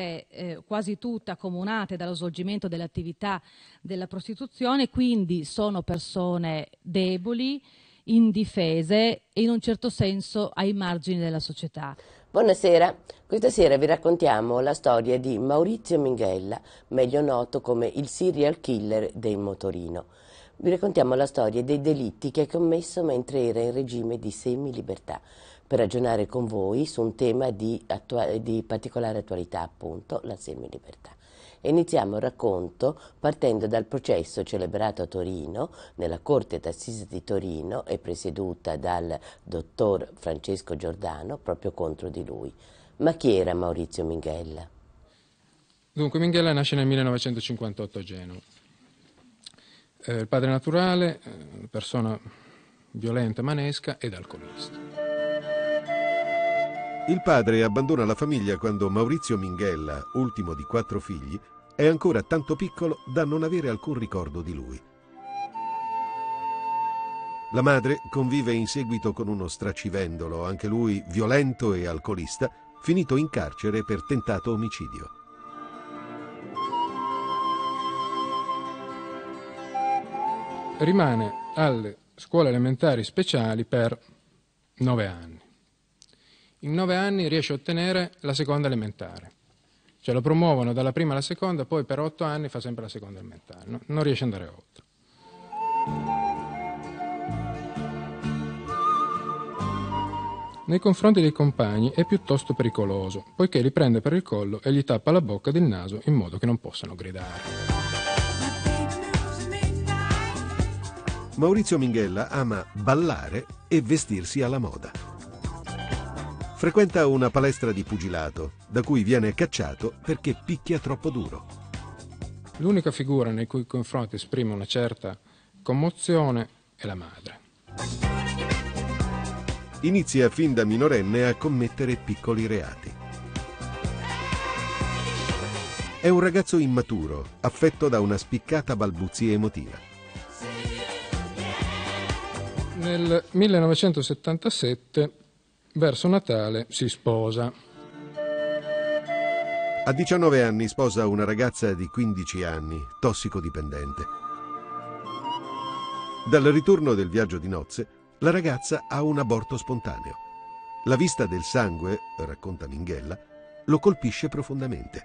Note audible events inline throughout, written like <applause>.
queste eh, quasi tutte accomunate dallo svolgimento dell'attività della prostituzione, quindi sono persone deboli, indifese e in un certo senso ai margini della società. Buonasera, questa sera vi raccontiamo la storia di Maurizio Minghella, meglio noto come il serial killer del motorino. Vi raccontiamo la storia dei delitti che ha commesso mentre era in regime di semilibertà per ragionare con voi su un tema di, attua- di particolare attualità, appunto, la semilibertà. iniziamo il racconto partendo dal processo celebrato a Torino, nella Corte d'Assise di Torino e presieduta dal dottor Francesco Giordano proprio contro di lui. Ma chi era Maurizio Minghella? Dunque, Minghella nasce nel 1958 a Genova. Eh, il padre naturale, eh, persona violenta, manesca ed alcolista. Il padre abbandona la famiglia quando Maurizio Minghella, ultimo di quattro figli, è ancora tanto piccolo da non avere alcun ricordo di lui. La madre convive in seguito con uno stracivendolo, anche lui violento e alcolista, finito in carcere per tentato omicidio. Rimane alle scuole elementari speciali per nove anni in nove anni riesce a ottenere la seconda elementare. Cioè lo promuovono dalla prima alla seconda, poi per otto anni fa sempre la seconda elementare, no? non riesce ad andare oltre. Nei confronti dei compagni è piuttosto pericoloso, poiché li prende per il collo e gli tappa la bocca del naso in modo che non possano gridare. Maurizio Minghella ama ballare e vestirsi alla moda. Frequenta una palestra di pugilato, da cui viene cacciato perché picchia troppo duro. L'unica figura nei cui confronti esprime una certa commozione è la madre. Inizia fin da minorenne a commettere piccoli reati. È un ragazzo immaturo, affetto da una spiccata balbuzia emotiva. Nel 1977 Verso Natale si sposa. A 19 anni sposa una ragazza di 15 anni, tossicodipendente. Dal ritorno del viaggio di nozze, la ragazza ha un aborto spontaneo. La vista del sangue, racconta Minghella, lo colpisce profondamente.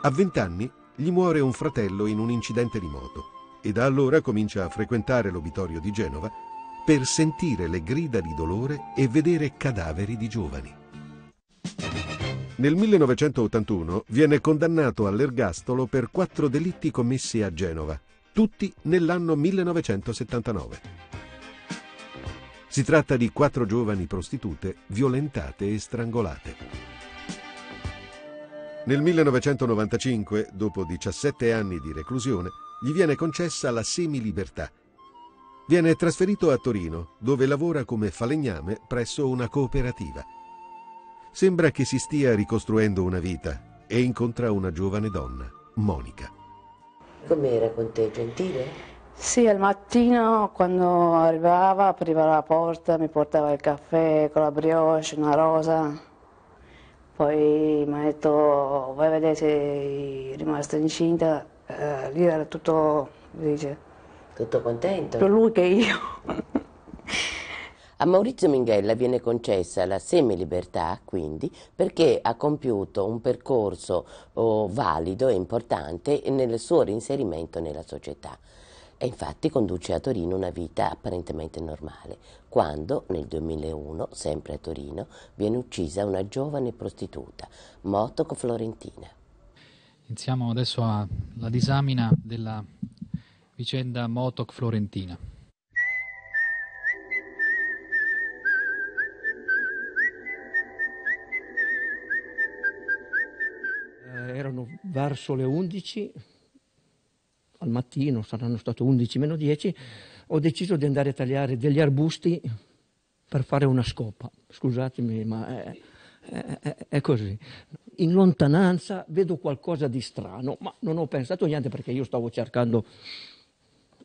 A 20 anni gli muore un fratello in un incidente di moto e da allora comincia a frequentare l'obitorio di Genova per sentire le grida di dolore e vedere cadaveri di giovani. Nel 1981 viene condannato all'ergastolo per quattro delitti commessi a Genova, tutti nell'anno 1979. Si tratta di quattro giovani prostitute violentate e strangolate. Nel 1995, dopo 17 anni di reclusione, gli viene concessa la semilibertà Viene trasferito a Torino, dove lavora come falegname presso una cooperativa. Sembra che si stia ricostruendo una vita e incontra una giovane donna, Monica. Com'era con te, gentile? Sì, al mattino quando arrivava apriva la porta, mi portava il caffè con la brioche, una rosa. Poi mi ha detto vai a vedere se è rimasta incinta. Eh, lì era tutto, dice, tutto contento? Per lui che io. A Maurizio Minghella viene concessa la semilibertà, quindi, perché ha compiuto un percorso oh, valido e importante nel suo reinserimento nella società. E infatti conduce a Torino una vita apparentemente normale, quando nel 2001, sempre a Torino, viene uccisa una giovane prostituta, Motoco Florentina. Iniziamo adesso alla disamina della vicenda Motok Florentina. Eh, erano verso le 11 al mattino, saranno state 11 meno 10, ho deciso di andare a tagliare degli arbusti per fare una scopa. Scusatemi, ma è, è, è, così. In lontananza vedo qualcosa di strano, ma non ho pensato niente perché io stavo cercando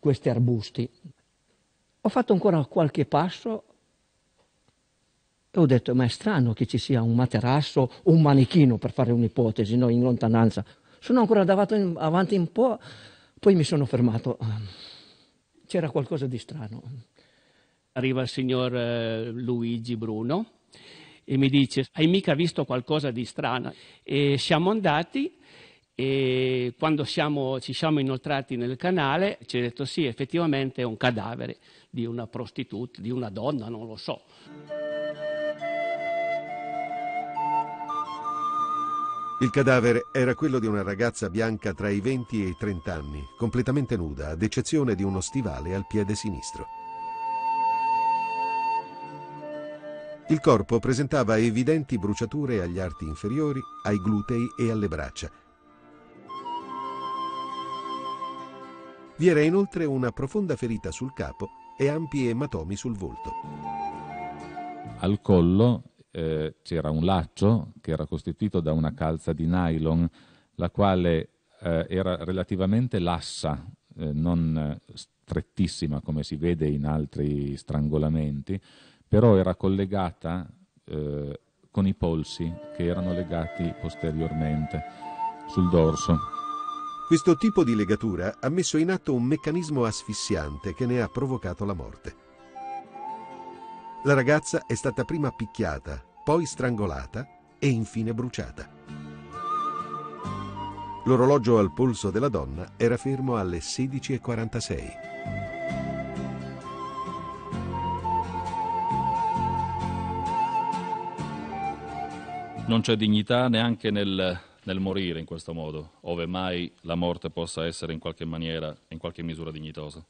questi arbusti. Ho fatto ancora qualche passo e ho detto, ma è strano che ci sia un materasso o un manichino, per fare un'ipotesi, no? in lontananza. Sono ancora davanti, avanti un po', poi mi sono fermato. C'era qualcosa di strano. Arriva il signor eh, Luigi Bruno e mi dice, hai mica visto qualcosa di strano? E siamo andati e quando siamo, ci siamo inoltrati nel canale ci ha detto sì, effettivamente è un cadavere di una prostituta, di una donna, non lo so. Il cadavere era quello di una ragazza bianca tra i 20 e i 30 anni, completamente nuda, ad eccezione di uno stivale al piede sinistro. Il corpo presentava evidenti bruciature agli arti inferiori, ai glutei e alle braccia, Vi era inoltre una profonda ferita sul capo e ampi ematomi sul volto. Al collo eh, c'era un laccio che era costituito da una calza di nylon, la quale eh, era relativamente lassa, eh, non eh, strettissima come si vede in altri strangolamenti, però era collegata eh, con i polsi che erano legati posteriormente sul dorso. Questo tipo di legatura ha messo in atto un meccanismo asfissiante che ne ha provocato la morte. La ragazza è stata prima picchiata, poi strangolata e infine bruciata. L'orologio al polso della donna era fermo alle 16.46. Non c'è dignità neanche nel nel morire in questo modo, ove mai la morte possa essere in qualche maniera, in qualche misura dignitosa.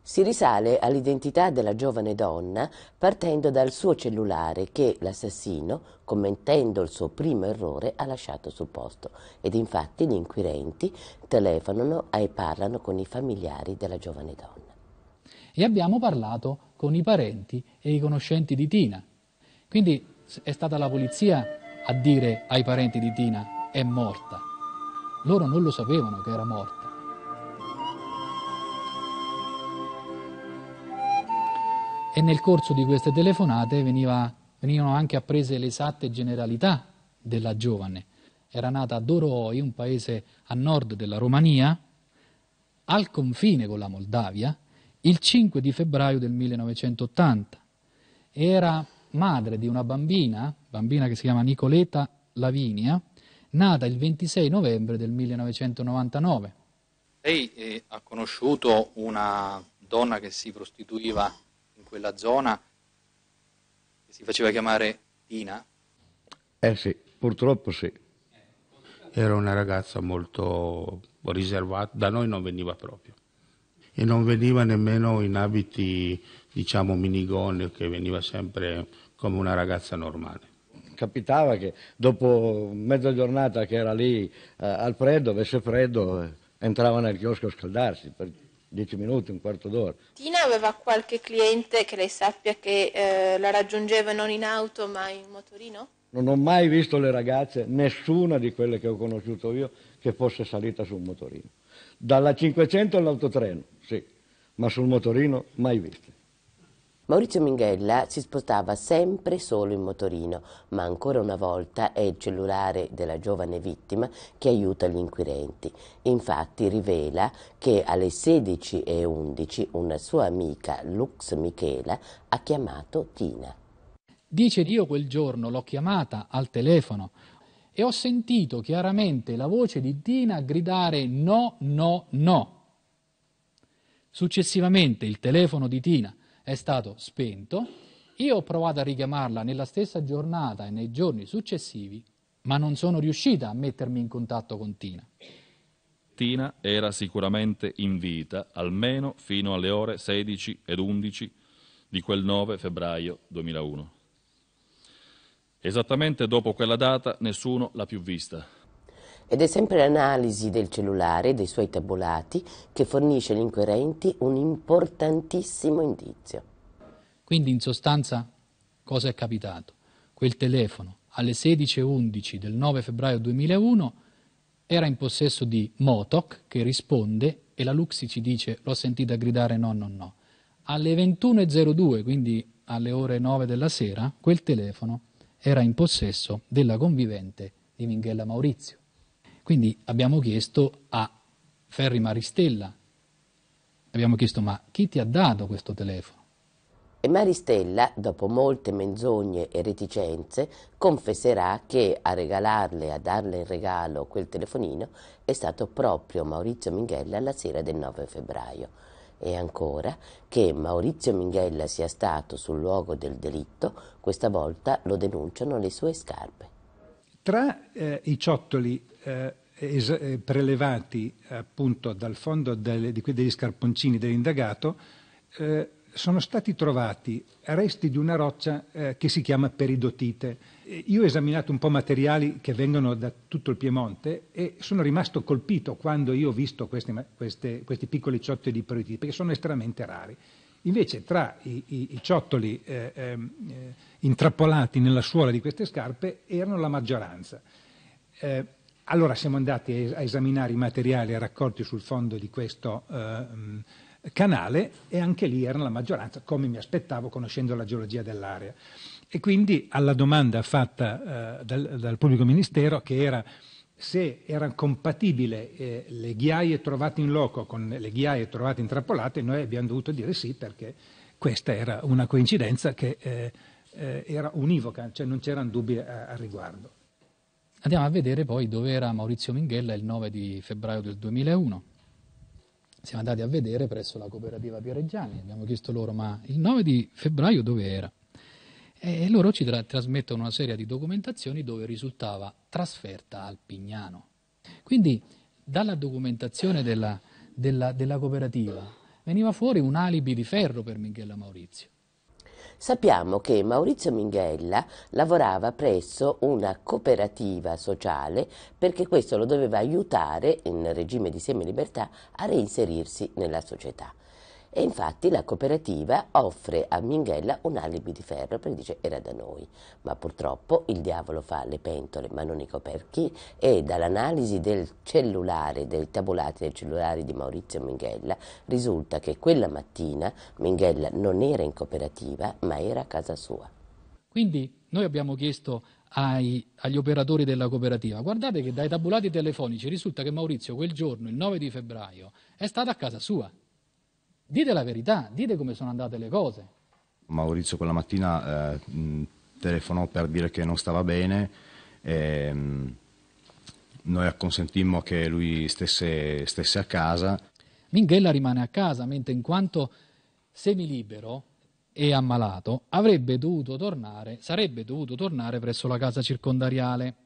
Si risale all'identità della giovane donna partendo dal suo cellulare che l'assassino, commettendo il suo primo errore, ha lasciato sul posto ed infatti gli inquirenti telefonano e parlano con i familiari della giovane donna. E abbiamo parlato con i parenti e i conoscenti di Tina. Quindi è stata la polizia a dire ai parenti di Tina è morta. Loro non lo sapevano che era morta. E nel corso di queste telefonate veniva, venivano anche apprese le esatte generalità della giovane. Era nata a Doroi, un paese a nord della Romania, al confine con la Moldavia, il 5 di febbraio del 1980. Era madre di una bambina bambina che si chiama Nicoleta Lavinia, nata il 26 novembre del 1999. Lei eh, ha conosciuto una donna che si prostituiva in quella zona, che si faceva chiamare Tina? Eh sì, purtroppo sì. Era una ragazza molto riservata, da noi non veniva proprio. E non veniva nemmeno in abiti, diciamo, minigonne, che veniva sempre come una ragazza normale capitava che dopo mezza giornata che era lì eh, al freddo, avesse freddo, eh, entrava nel chiosco a scaldarsi per 10 minuti, un quarto d'ora. Tina aveva qualche cliente che lei sappia che eh, la raggiungeva non in auto ma in motorino? Non ho mai visto le ragazze, nessuna di quelle che ho conosciuto io, che fosse salita su un motorino. Dalla 500 all'autotreno, sì, ma sul motorino mai viste. Maurizio Minghella si spostava sempre solo in motorino, ma ancora una volta è il cellulare della giovane vittima che aiuta gli inquirenti. Infatti rivela che alle 16.11 una sua amica Lux Michela ha chiamato Tina. Dice io quel giorno l'ho chiamata al telefono e ho sentito chiaramente la voce di Tina gridare no, no, no. Successivamente il telefono di Tina è stato spento, io ho provato a richiamarla nella stessa giornata e nei giorni successivi, ma non sono riuscita a mettermi in contatto con Tina. Tina era sicuramente in vita, almeno fino alle ore 16 ed 11 di quel 9 febbraio 2001. Esattamente dopo quella data nessuno l'ha più vista. Ed è sempre l'analisi del cellulare e dei suoi tabulati che fornisce agli inquirenti un importantissimo indizio. Quindi in sostanza cosa è capitato? Quel telefono alle 16.11 del 9 febbraio 2001 era in possesso di Motok che risponde e la Luxi ci dice l'ho sentita gridare no no no. Alle 21.02, quindi alle ore 9 della sera, quel telefono era in possesso della convivente di Minghella Maurizio. Quindi abbiamo chiesto a Ferri Maristella, abbiamo chiesto ma chi ti ha dato questo telefono? E Maristella, dopo molte menzogne e reticenze, confesserà che a regalarle, a darle in regalo quel telefonino è stato proprio Maurizio Minghella la sera del 9 febbraio. E ancora che Maurizio Minghella sia stato sul luogo del delitto, questa volta lo denunciano le sue scarpe. Tra eh, i ciottoli eh, eh, prelevati appunto dal fondo delle, degli scarponcini dell'indagato, eh, sono stati trovati resti di una roccia eh, che si chiama peridotite. Eh, io ho esaminato un po' materiali che vengono da tutto il Piemonte e sono rimasto colpito quando io ho visto queste, queste, questi piccoli ciottoli di peridotite, perché sono estremamente rari. Invece tra i, i, i ciottoli eh, ehm, eh, intrappolati nella suola di queste scarpe erano la maggioranza. Eh, allora siamo andati a esaminare i materiali raccolti sul fondo di questo eh, canale e anche lì erano la maggioranza, come mi aspettavo, conoscendo la geologia dell'area. E quindi alla domanda fatta eh, dal, dal, pubblico ministero, che era se erano compatibili eh, le ghiaie trovate in loco con le ghiaie trovate intrappolate, noi abbiamo dovuto dire sì perché questa era una coincidenza che eh, eh era univoca, cioè non c'erano dubbi eh, al riguardo. Andiamo a vedere poi dove era Maurizio Minghella il 9 di febbraio del 2001. Siamo andati a vedere presso la cooperativa Piereggiani, abbiamo chiesto loro ma il 9 di febbraio dove era? E loro ci tra- trasmettono una serie di documentazioni dove risultava trasferta al Pignano. Quindi dalla documentazione della, della, della cooperativa veniva fuori un alibi di ferro per Minghella Maurizio. Sappiamo che Maurizio Minghella lavorava presso una cooperativa sociale perché questo lo doveva aiutare, in regime di semilibertà, a reinserirsi nella società. E infatti la cooperativa offre a Minghella un alibi di ferro perché dice era da noi, ma purtroppo il diavolo fa le pentole ma non i coperchi e dall'analisi del cellulare, dei tabulati del cellulare di Maurizio Minghella risulta che quella mattina Minghella non era in cooperativa ma era a casa sua. Quindi noi abbiamo chiesto ai, agli operatori della cooperativa. Guardate che dai tabulati telefonici risulta che Maurizio quel giorno, il 9 di febbraio, è stato a casa sua. Dite la verità, dite come sono andate le cose. Maurizio quella mattina eh, mm, telefonò per dire che non stava bene. E, mm, noi acconsentimmo che lui stesse, stesse a casa. Minghella rimane a casa, mentre in quanto semilibero e ammalato, avrebbe dovuto tornare, sarebbe dovuto tornare presso la casa circondariale.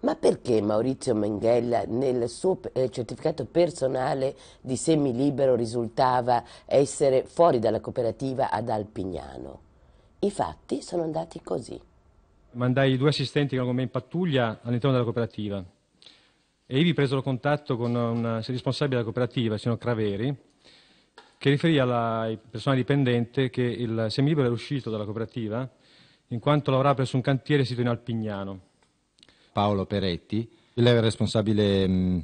Ma perché Maurizio Menghella nel suo eh, certificato personale di semilibero risultava essere fuori dalla cooperativa ad Alpignano? I fatti sono andati così. Mandai due assistenti che erano con me in pattuglia all'interno della cooperativa e ivi presero contatto con un responsabile della cooperativa, il signor Craveri, che riferì alla persona dipendente che il semilibero era uscito dalla cooperativa in quanto lavorava presso un cantiere sito in Alpignano. Paolo Peretti, il responsabile mm,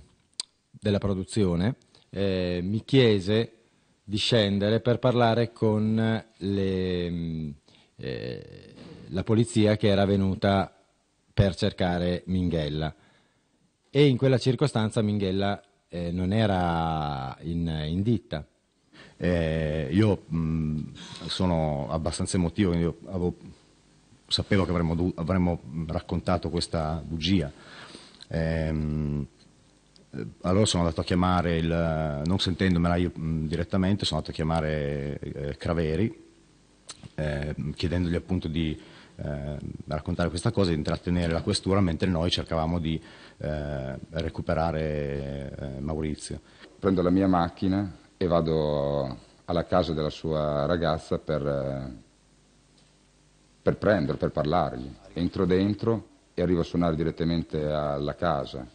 della produzione, eh, mi chiese di scendere per parlare con le, mm, eh, la polizia che era venuta per cercare Minghella. E in quella circostanza Minghella eh, non era in, in ditta. Eh, io mh, mm, sono abbastanza emotivo, quindi avevo sapevo che avremmo, avremmo raccontato questa bugia. Ehm, eh, allora sono andato a chiamare, il, non sentendomela io mh, mm, direttamente, sono andato a chiamare eh, Craveri, eh, chiedendogli appunto di eh, raccontare questa cosa, di intrattenere la questura, mentre noi cercavamo di eh, recuperare eh, Maurizio. Prendo la mia macchina e vado alla casa della sua ragazza per per prenderlo, per parlargli. Entro dentro e arrivo a suonare direttamente alla casa.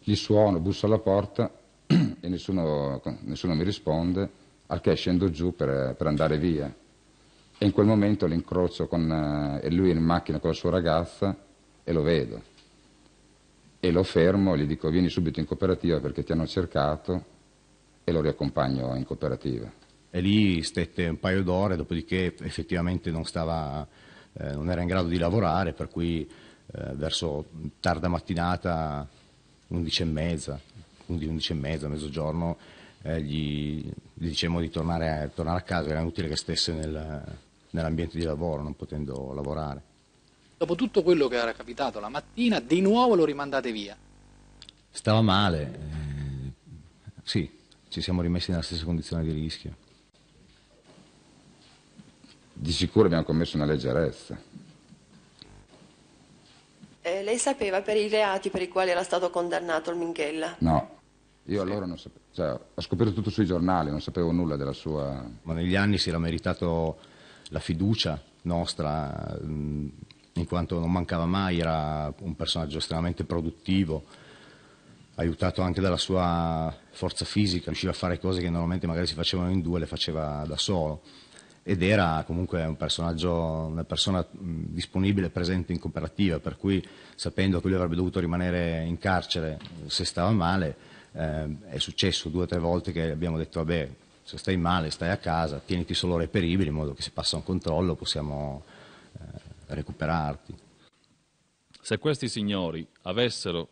Gli suono, busso alla porta <clears throat> e nessuno, nessuno mi risponde, al che scendo giù per, per andare via. E in quel momento l'incrocio con eh, e lui in macchina con la sua ragazza e lo vedo. E lo fermo, gli dico vieni subito in cooperativa perché ti hanno cercato e lo riaccompagno in cooperativa e lì stette un paio d'ore, dopodiché effettivamente non, stava, eh, non era in grado di lavorare, per cui eh, verso tarda mattinata, 11 e mezza, 11 e mezza, mezzogiorno, eh, gli, gli, dicevamo di tornare a, tornare a, casa, era inutile che stesse nel, nell'ambiente di lavoro, non potendo lavorare. Dopo tutto quello che era capitato la mattina, di nuovo lo rimandate via? Stava male, eh, sì, ci siamo rimessi nella stessa condizione di rischio di sicuro abbiamo commesso una leggerezza. Eh, lei sapeva per i reati per i quali era stato condannato il Minghella? No, io allora non sapevo, cioè, ho scoperto tutto sui giornali, non sapevo nulla della sua... Ma negli anni si era meritato la fiducia nostra, in quanto non mancava mai, era un personaggio estremamente produttivo, aiutato anche dalla sua forza fisica, riusciva a fare cose che normalmente magari si facevano in due, le faceva da solo ed era comunque un una persona mm, disponibile, presente in cooperativa, per cui sapendo che lui avrebbe dovuto rimanere in carcere eh, se stava male, eh, è successo due o tre volte che abbiamo detto vabbè, se stai male stai a casa, tieniti solo reperibile in modo che se passa un controllo possiamo eh, recuperarti. Se questi signori avessero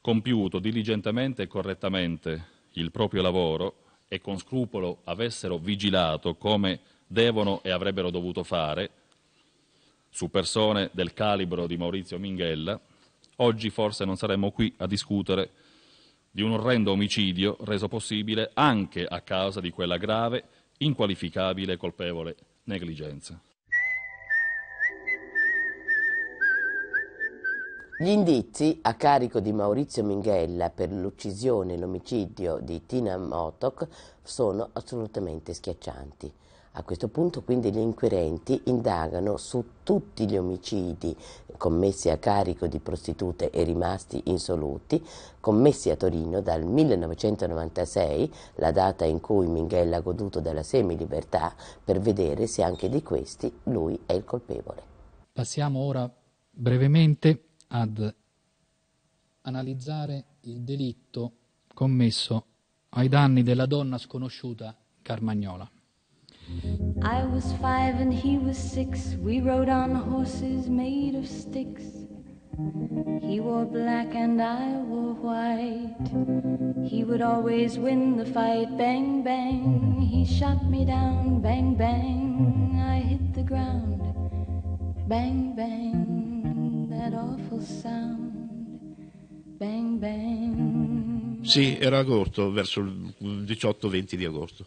compiuto diligentemente e correttamente il proprio lavoro, e con scrupolo avessero vigilato come devono e avrebbero dovuto fare su persone del calibro di Maurizio Minghella, oggi forse non saremmo qui a discutere di un orrendo omicidio reso possibile anche a causa di quella grave, inqualificabile e colpevole negligenza. Gli indizi a carico di Maurizio Minghella per l'uccisione e l'omicidio di Tina Motok sono assolutamente schiaccianti. A questo punto quindi gli inquirenti indagano su tutti gli omicidi commessi a carico di prostitute e rimasti insoluti, commessi a Torino dal 1996, la data in cui Minghella ha goduto della semilibertà, per vedere se anche di questi lui è il colpevole. Passiamo ora brevemente ad analizzare il delitto commesso ai danni della donna sconosciuta Carmagnola. I was five and he was six. We rode on horses made of sticks. He wore black and I wore white. He would always win the fight. Bang, bang. He shot me down. Bang, bang. I hit the ground. Bang, bang. Bang, bang. Sì, era agosto, verso il 18-20 di agosto.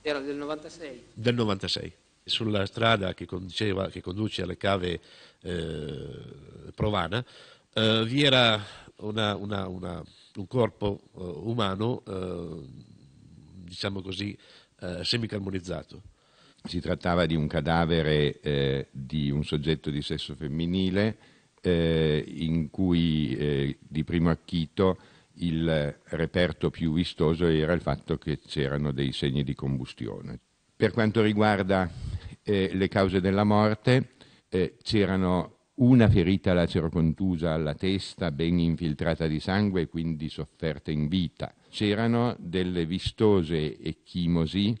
Era del 96? Del 96. Sulla strada che, conduceva, che conduce alle cave eh, Provana eh, vi era una, una, una, un corpo eh, umano, eh, diciamo così, eh, semicarmonizzato. Si trattava di un cadavere eh, di un soggetto di sesso femminile eh, in cui eh, di primo acchito il reperto più vistoso era il fatto che c'erano dei segni di combustione. Per quanto riguarda eh, le cause della morte, eh, c'erano una ferita lacerocontusa alla testa, ben infiltrata di sangue e quindi sofferta in vita. C'erano delle vistose ecchimosi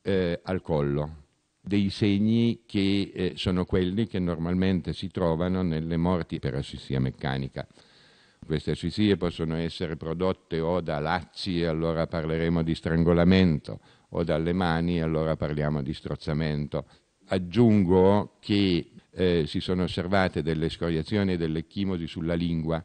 eh, al collo, dei segni che eh, sono quelli che normalmente si trovano nelle morti per asfissia meccanica. Queste asfissie possono essere prodotte o da lazzi, allora parleremo di strangolamento, o dalle mani, allora parliamo di strozzamento. Aggiungo che eh, si sono osservate delle scoriazioni e delle chimosi sulla lingua,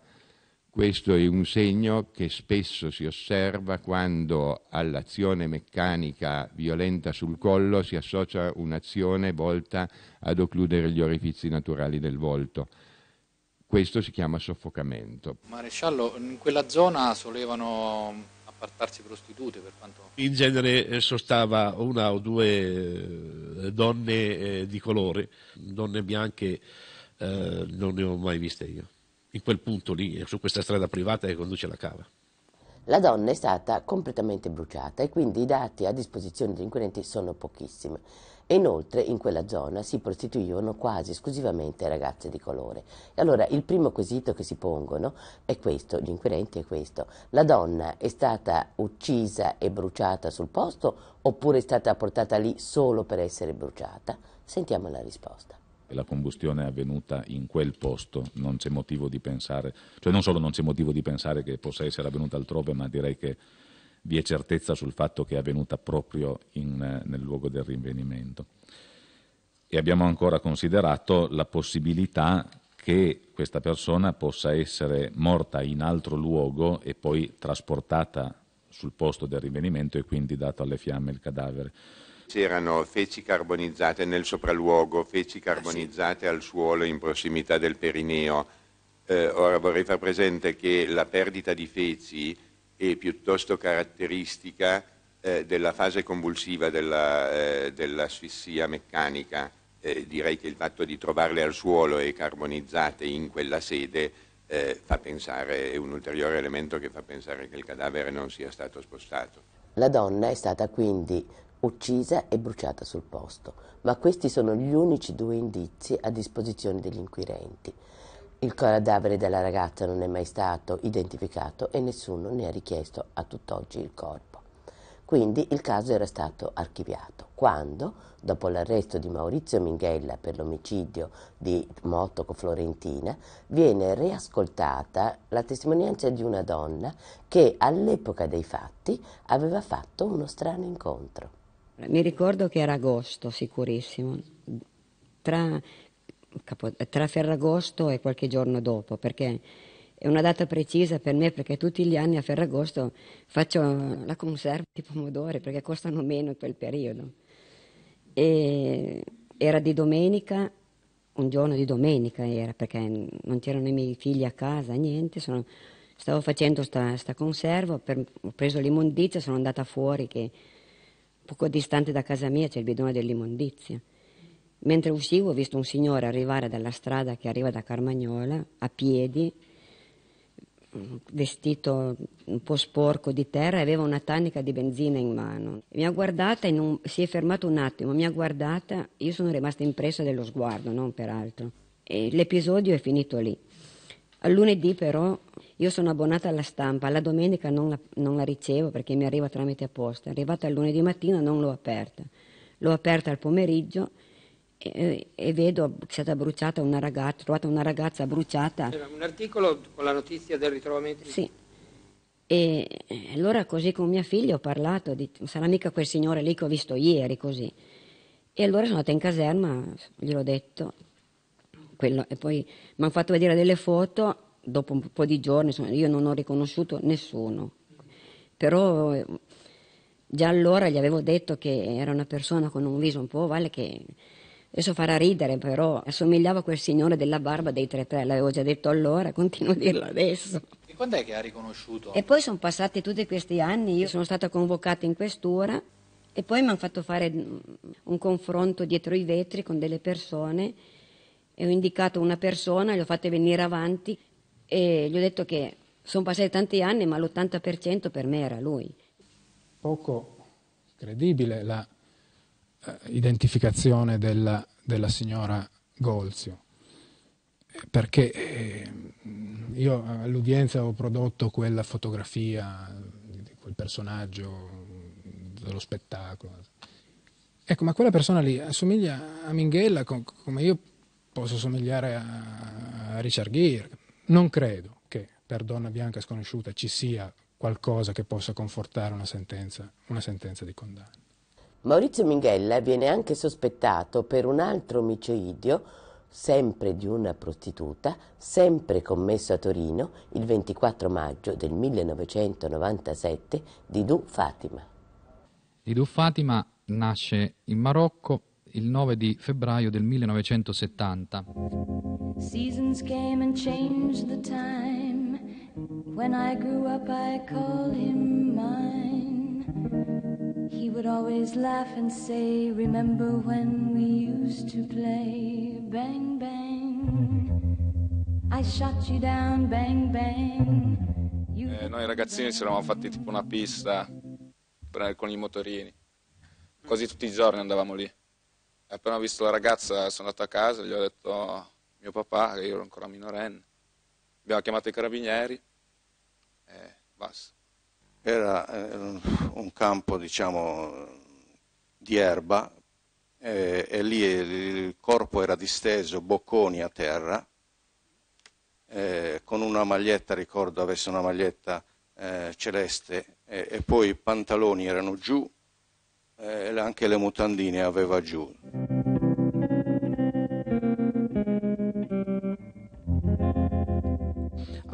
questo è un segno che spesso si osserva quando all'azione meccanica violenta sul collo si associa un'azione volta ad occludere gli orifizi naturali del volto. Questo si chiama soffocamento. Maresciallo, in quella zona solevano appartarsi prostitute per quanto... In genere eh, sostava una o due eh, donne eh, di colore, donne bianche eh, non ne ho mai viste io in quel punto lì, su questa strada privata che conduce alla cava. La donna è stata completamente bruciata e quindi i dati a disposizione degli inquirenti sono pochissimi. Inoltre in quella zona si prostituivano quasi esclusivamente ragazze di colore. E allora il primo quesito che si pongono è questo, gli inquirenti è questo. La donna è stata uccisa e bruciata sul posto oppure è stata portata lì solo per essere bruciata? Sentiamo la risposta la combustione è avvenuta in quel posto, non c'è motivo di pensare, cioè non solo non c'è motivo di pensare che possa essere avvenuta altrove, ma direi che vi è certezza sul fatto che è avvenuta proprio in, nel luogo del rinvenimento. E abbiamo ancora considerato la possibilità che questa persona possa essere morta in altro luogo e poi trasportata sul posto del rinvenimento e quindi dato alle fiamme il cadavere. C'erano feci carbonizzate nel sopralluogo, feci ah, carbonizzate al suolo in prossimità del perineo. Eh, ora vorrei far presente che la perdita di feci è piuttosto caratteristica eh, della fase convulsiva della, eh, dell'asfissia meccanica. Eh, direi che il fatto di trovarle al suolo e carbonizzate in quella sede eh, fa pensare, è un ulteriore elemento che fa pensare che il cadavere non sia stato spostato. La donna è stata quindi uccisa e bruciata sul posto, ma questi sono gli unici due indizi a disposizione degli inquirenti. Il cadavere della ragazza non è mai stato identificato e nessuno ne ha richiesto a tutt'oggi il corpo. Quindi il caso era stato archiviato. Quando, dopo l'arresto di Maurizio Minghella per l'omicidio di Motoco Florentina, viene riascoltata la testimonianza di una donna che all'epoca dei fatti aveva fatto uno strano incontro. Mi ricordo che era agosto, sicurissimo, tra, tra Ferragosto e qualche giorno dopo, perché è una data precisa per me perché tutti gli anni a Ferragosto faccio la conserva di pomodori perché costano meno in quel periodo. E era di domenica, un giorno di domenica era perché non c'erano i miei figli a casa, niente, sono, stavo facendo questa conserva, per, ho preso l'immondizia, sono andata fuori che Poco distante da casa mia c'è il bidone dell'immondizia. Mentre uscivo ho visto un signore arrivare dalla strada che arriva da Carmagnola a piedi, vestito un po' sporco di terra e aveva una tannica di benzina in mano. Mi ha guardata e un... si è fermato un attimo, mi ha guardata, io sono rimasta impressa dello sguardo, non peraltro. E l'episodio è finito lì. Al lunedì però io sono abbonata alla stampa, la domenica non la, non la ricevo perché mi arriva tramite apposta. È Arrivata il lunedì mattina non l'ho aperta. L'ho aperta al pomeriggio e, e vedo che è stata bruciata una ragazza, trovata una ragazza bruciata. C'era un articolo con la notizia del ritrovamento? Di... Sì. E allora così con mia figlia ho parlato, di, sarà mica quel signore lì che ho visto ieri così. E allora sono andata in caserma, gliel'ho detto, quello, e poi mi hanno fatto vedere delle foto dopo un po' di giorni insomma, io non ho riconosciuto nessuno, però già allora gli avevo detto che era una persona con un viso un po' vale che adesso farà ridere, però assomigliava a quel signore della barba dei tre 3 l'avevo già detto allora, <laughs> continuo a dirlo adesso. E quando è che ha riconosciuto? E poi sono passati tutti questi anni, io sono stata convocata in questura e poi mi hanno fatto fare un confronto dietro i vetri con delle persone e ho indicato una persona, le ho fatte venire avanti e gli ho detto che sono passati tanti anni, ma l'80% per me era lui. Poco credibile la eh, identificazione della, della, signora Golzio, eh, perché eh, io all'udienza avevo prodotto quella fotografia di quel personaggio dello spettacolo. Ecco, ma quella persona lì assomiglia a Minghella come io posso somigliare a, a Richard Gere non credo che per donna bianca sconosciuta ci sia qualcosa che possa confortare una sentenza, una sentenza di condanna. Maurizio Minghella viene anche sospettato per un altro omicidio, sempre di una prostituta, sempre commesso a Torino il 24 maggio del 1997 di Du Fatima. Di Du Fatima nasce in Marocco il 9 di febbraio del 1970. Seasons came and changed the time. When I grew up I call him mine. He would always laugh and say, remember when we used to play bang bang. I shot you down bang bang. Eh, noi ragazzini ci eravamo fatti tipo una pista con i motorini. Quasi tutti i giorni andavamo lì appena ho visto la ragazza sono andato a casa gli ho detto oh, mio papà, che io ero ancora minorenne. Abbiamo chiamato i carabinieri e basta. Era eh, un campo, diciamo, di erba e, e lì il corpo era disteso, bocconi a terra, con una maglietta, ricordo avesse una maglietta eh, celeste, e, e poi i pantaloni erano giù, e eh, anche le mutandine aveva giù.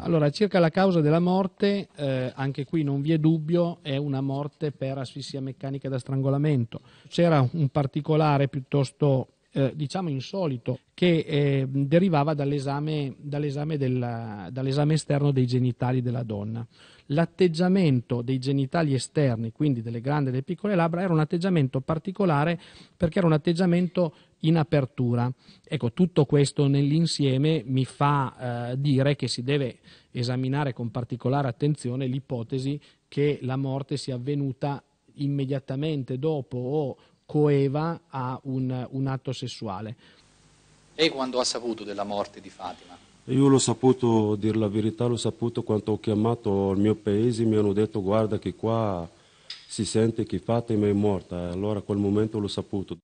Allora, circa la causa della morte, eh, anche qui non vi è dubbio, è una morte per asfissia meccanica da strangolamento. C'era un particolare piuttosto eh, diciamo insolito che eh, derivava dall'esame, dall'esame, della, dall'esame, esterno dei genitali della donna l'atteggiamento dei genitali esterni, quindi delle grandi e delle piccole labbra, era un atteggiamento particolare perché era un atteggiamento in apertura. Ecco, tutto questo nell'insieme mi fa eh, dire che si deve esaminare con particolare attenzione l'ipotesi che la morte sia avvenuta immediatamente dopo o coeva a un, un atto sessuale. E quando ha saputo della morte di Fatima? Io l'ho saputo, dire la verità, l'ho saputo quando ho chiamato il mio paese, mi hanno detto guarda che qua si sente che Fatima è morta, allora a quel momento l'ho saputo.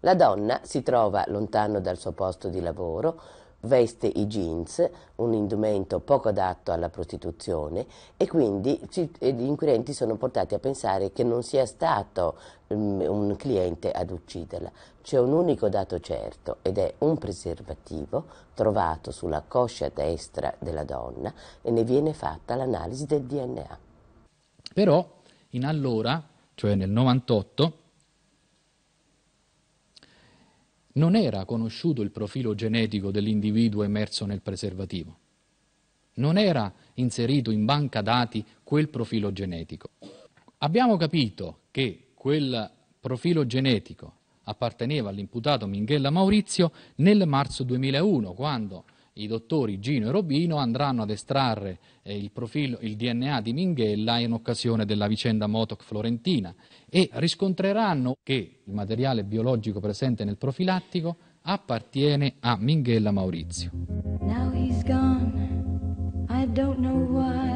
La donna si trova lontano dal suo posto di lavoro, veste i jeans, un indumento poco adatto alla prostituzione e quindi gli inquirenti sono portati a pensare che non sia stato un cliente ad ucciderla. C'è un unico dato certo ed è un preservativo trovato sulla coscia destra della donna e ne viene fatta l'analisi del DNA. Però in allora, cioè nel 98, non era conosciuto il profilo genetico dell'individuo emerso nel preservativo. Non era inserito in banca dati quel profilo genetico. Abbiamo capito che quel profilo genetico apparteneva all'imputato Minghella Maurizio nel marzo 2001, quando i dottori Gino e Robino andranno ad estrarre eh, il, profilo, il DNA di Minghella in occasione della vicenda Motoc Florentina e riscontreranno che il materiale biologico presente nel profilattico appartiene a Minghella Maurizio. Now he's gone. I don't know why.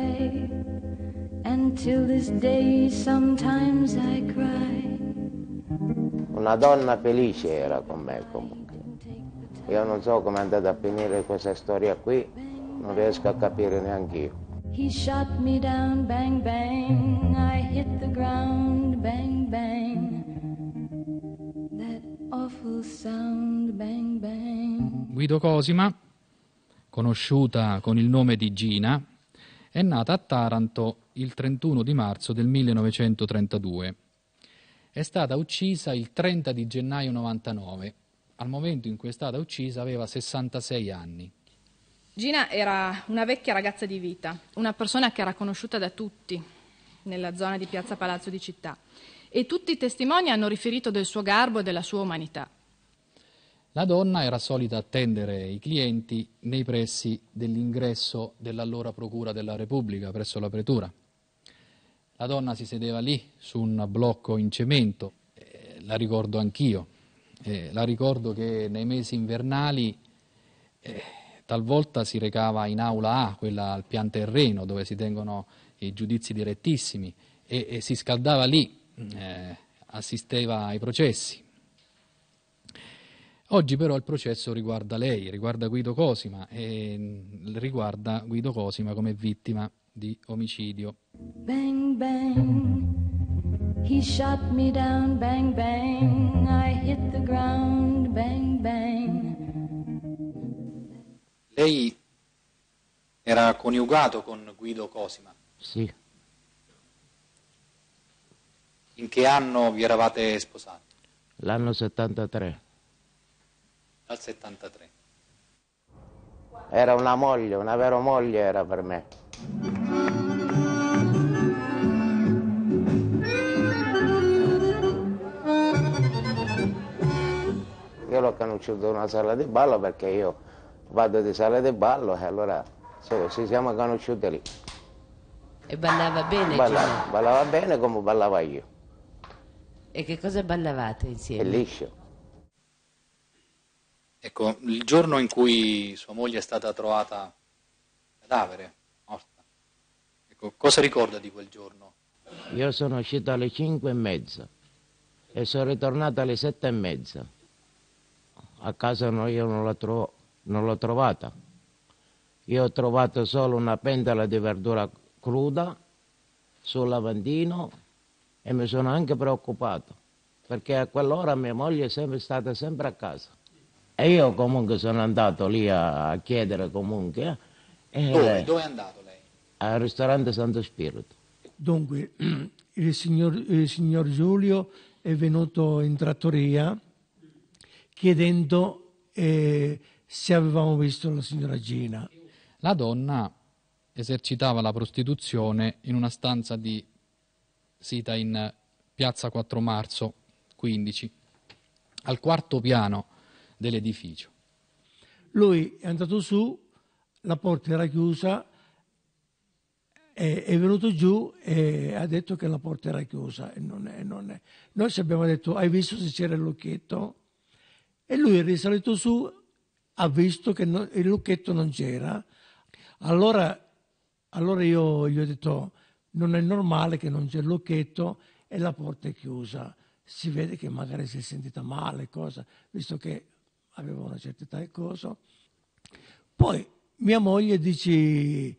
Till this day sometimes I cry. Una donna felice era con me comunque. Io non so come è andata a finire questa storia qui, non riesco a capire neanche io. He shot me down, bang bang, I hit the ground, bang bang. That awful sound, bang bang. Guido Cosima, conosciuta con il nome di Gina, è nata a Taranto il 31 di marzo del 1932. È stata uccisa il 30 di gennaio 99. Al momento in cui è stata uccisa aveva 66 anni. Gina era una vecchia ragazza di vita, una persona che era conosciuta da tutti nella zona di Piazza Palazzo di Città e tutti i testimoni hanno riferito del suo garbo e della sua umanità. La donna era solita attendere i clienti nei pressi dell'ingresso dell'allora Procura della Repubblica presso la Pretura. La donna si sedeva lì su un blocco in cemento, eh, la ricordo anch'io, eh, la ricordo che nei mesi invernali eh, talvolta si recava in aula A, quella al pian terreno dove si tengono i giudizi direttissimi e, e si scaldava lì, eh, assisteva ai processi. Oggi però il processo riguarda lei, riguarda Guido Cosima e mm, riguarda Guido Cosima come vittima di omicidio. Bang bang, he shot me down, bang bang, I hit the ground, bang bang. Lei era coniugato con Guido Cosima? Sì. In che anno vi eravate sposati? L'anno 73. Al 73. Era una moglie, una vera moglie era per me. Io l'ho conosciuto in una sala di ballo perché io vado di sala di ballo e allora so, ci siamo conosciuti lì. E ballava bene? Ballava, ballava bene come ballava io. E che cosa ballavate insieme? È liscio. Ecco, il giorno in cui sua moglie è stata trovata cadavere, Ecco, cosa ricorda di quel giorno? Io sono uscito alle 5 e mezza e sono ritornato alle 7 e mezza. A casa no, io non, la trovo, non l'ho trovata. Io ho trovato solo una pentola di verdura cruda sul lavandino e mi sono anche preoccupato perché a quell'ora mia moglie è sempre stata sempre a casa. E io comunque sono andato lì a, chiedere comunque. Eh, dove? Dove è andato? al ristorante Santo Spirito. Dunque, <clears throat> il signor, il signor Giulio è venuto in trattoria chiedendo eh, se avevamo visto la signora Gina. La donna esercitava la prostituzione in una stanza di, sita in piazza 4 marzo 15, al quarto piano dell'edificio. Lui è andato su, la porta era chiusa, è, è venuto giù e ha detto che la porta era chiusa. Non è, non è. Noi ci abbiamo detto, hai visto se c'era il lucchetto? E lui è risalito su, ha visto che no, il lucchetto non c'era. Allora, allora io gli ho detto, non è normale che non c'è il lucchetto e la porta è chiusa. Si vede che magari si è sentita male, cosa, visto che aveva una certa età e cosa. Poi mia moglie dice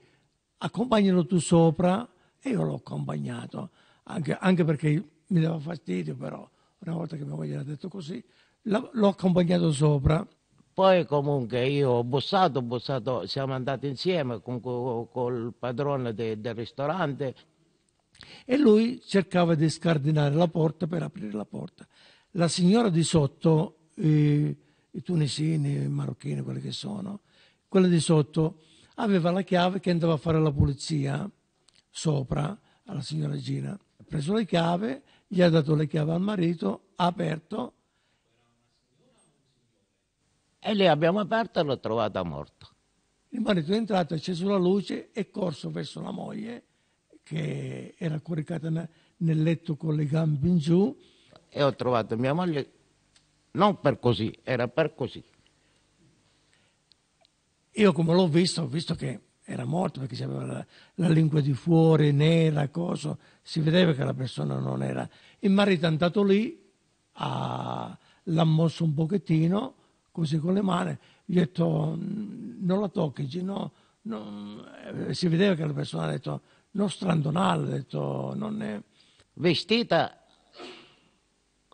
accompagnalo tu sopra e io l'ho accompagnato, anche, anche perché mi dava fastidio però, una volta che mia moglie l'ha detto così, l'ho accompagnato sopra. Poi comunque io ho bussato, bussato, siamo andati insieme con, il padrone de, del ristorante e lui cercava di scardinare la porta per aprire la porta. La signora di sotto, eh, i tunisini, i marocchini, quelli che sono, quella di sotto aveva la chiave che andava a fare la pulizia sopra alla signora Gina. Ha preso le chiave, gli ha dato le chiavi al marito, ha aperto. E lei abbiamo aperto e l'ho trovata morta. Il marito è entrato, ha acceso la luce e è corso verso la moglie che era coricata nel letto con le gambe in giù. E ho trovato mia moglie non per così, era per così. Io come l'ho visto, ho visto che era morto perché si aveva la, la lingua di fuori, nera, cosa, si vedeva che la persona non era. Il marito è andato lì, a, l'ha mosso un pochettino, così con le mani, gli ho detto mm, non la tocchi, no, no. Mm", eh, si vedeva che la persona ha detto non strandonare, ha detto non è... Vestita,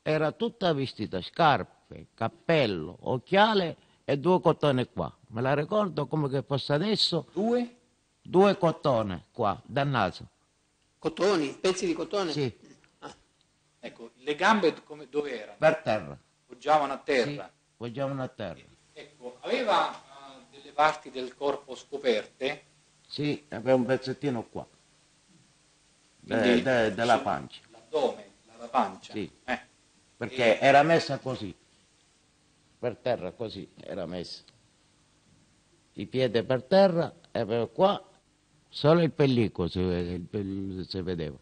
era tutta vestita, scarpe, cappello, occhiale e due cotone qua. Me la ricordo come che fosse adesso. Due? Due cotone qua, dal naso. Cotoni, pezzi di cotone? Sì. Ah. Ecco, le gambe come, dove erano? Per terra. Poggiavano a terra. Sì, poggiavano a terra. Ecco, aveva uh, delle parti del corpo scoperte? Sì, aveva un pezzettino qua. De, de, della pancia. L'addome, la pancia. Sì. Eh. Perché e... era messa così per terra così era messa. I piedi per terra e per qua solo il pellicolo si, si vedeva.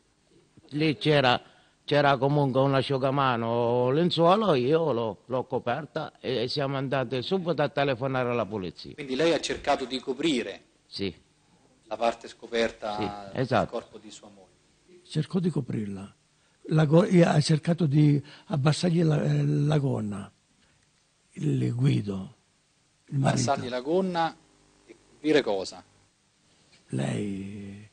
Lì c'era, c'era, comunque un asciugamano o lenzuolo, io l'ho, l'ho coperta e siamo andati subito a telefonare alla polizia. Quindi lei ha cercato di coprire sì. la parte scoperta sì, esatto. del corpo di sua moglie? Cercò di coprirla, la, ha cercato di abbassargli la, la gonna il guido. Il Alzargli la gonna e dire cosa? Lei...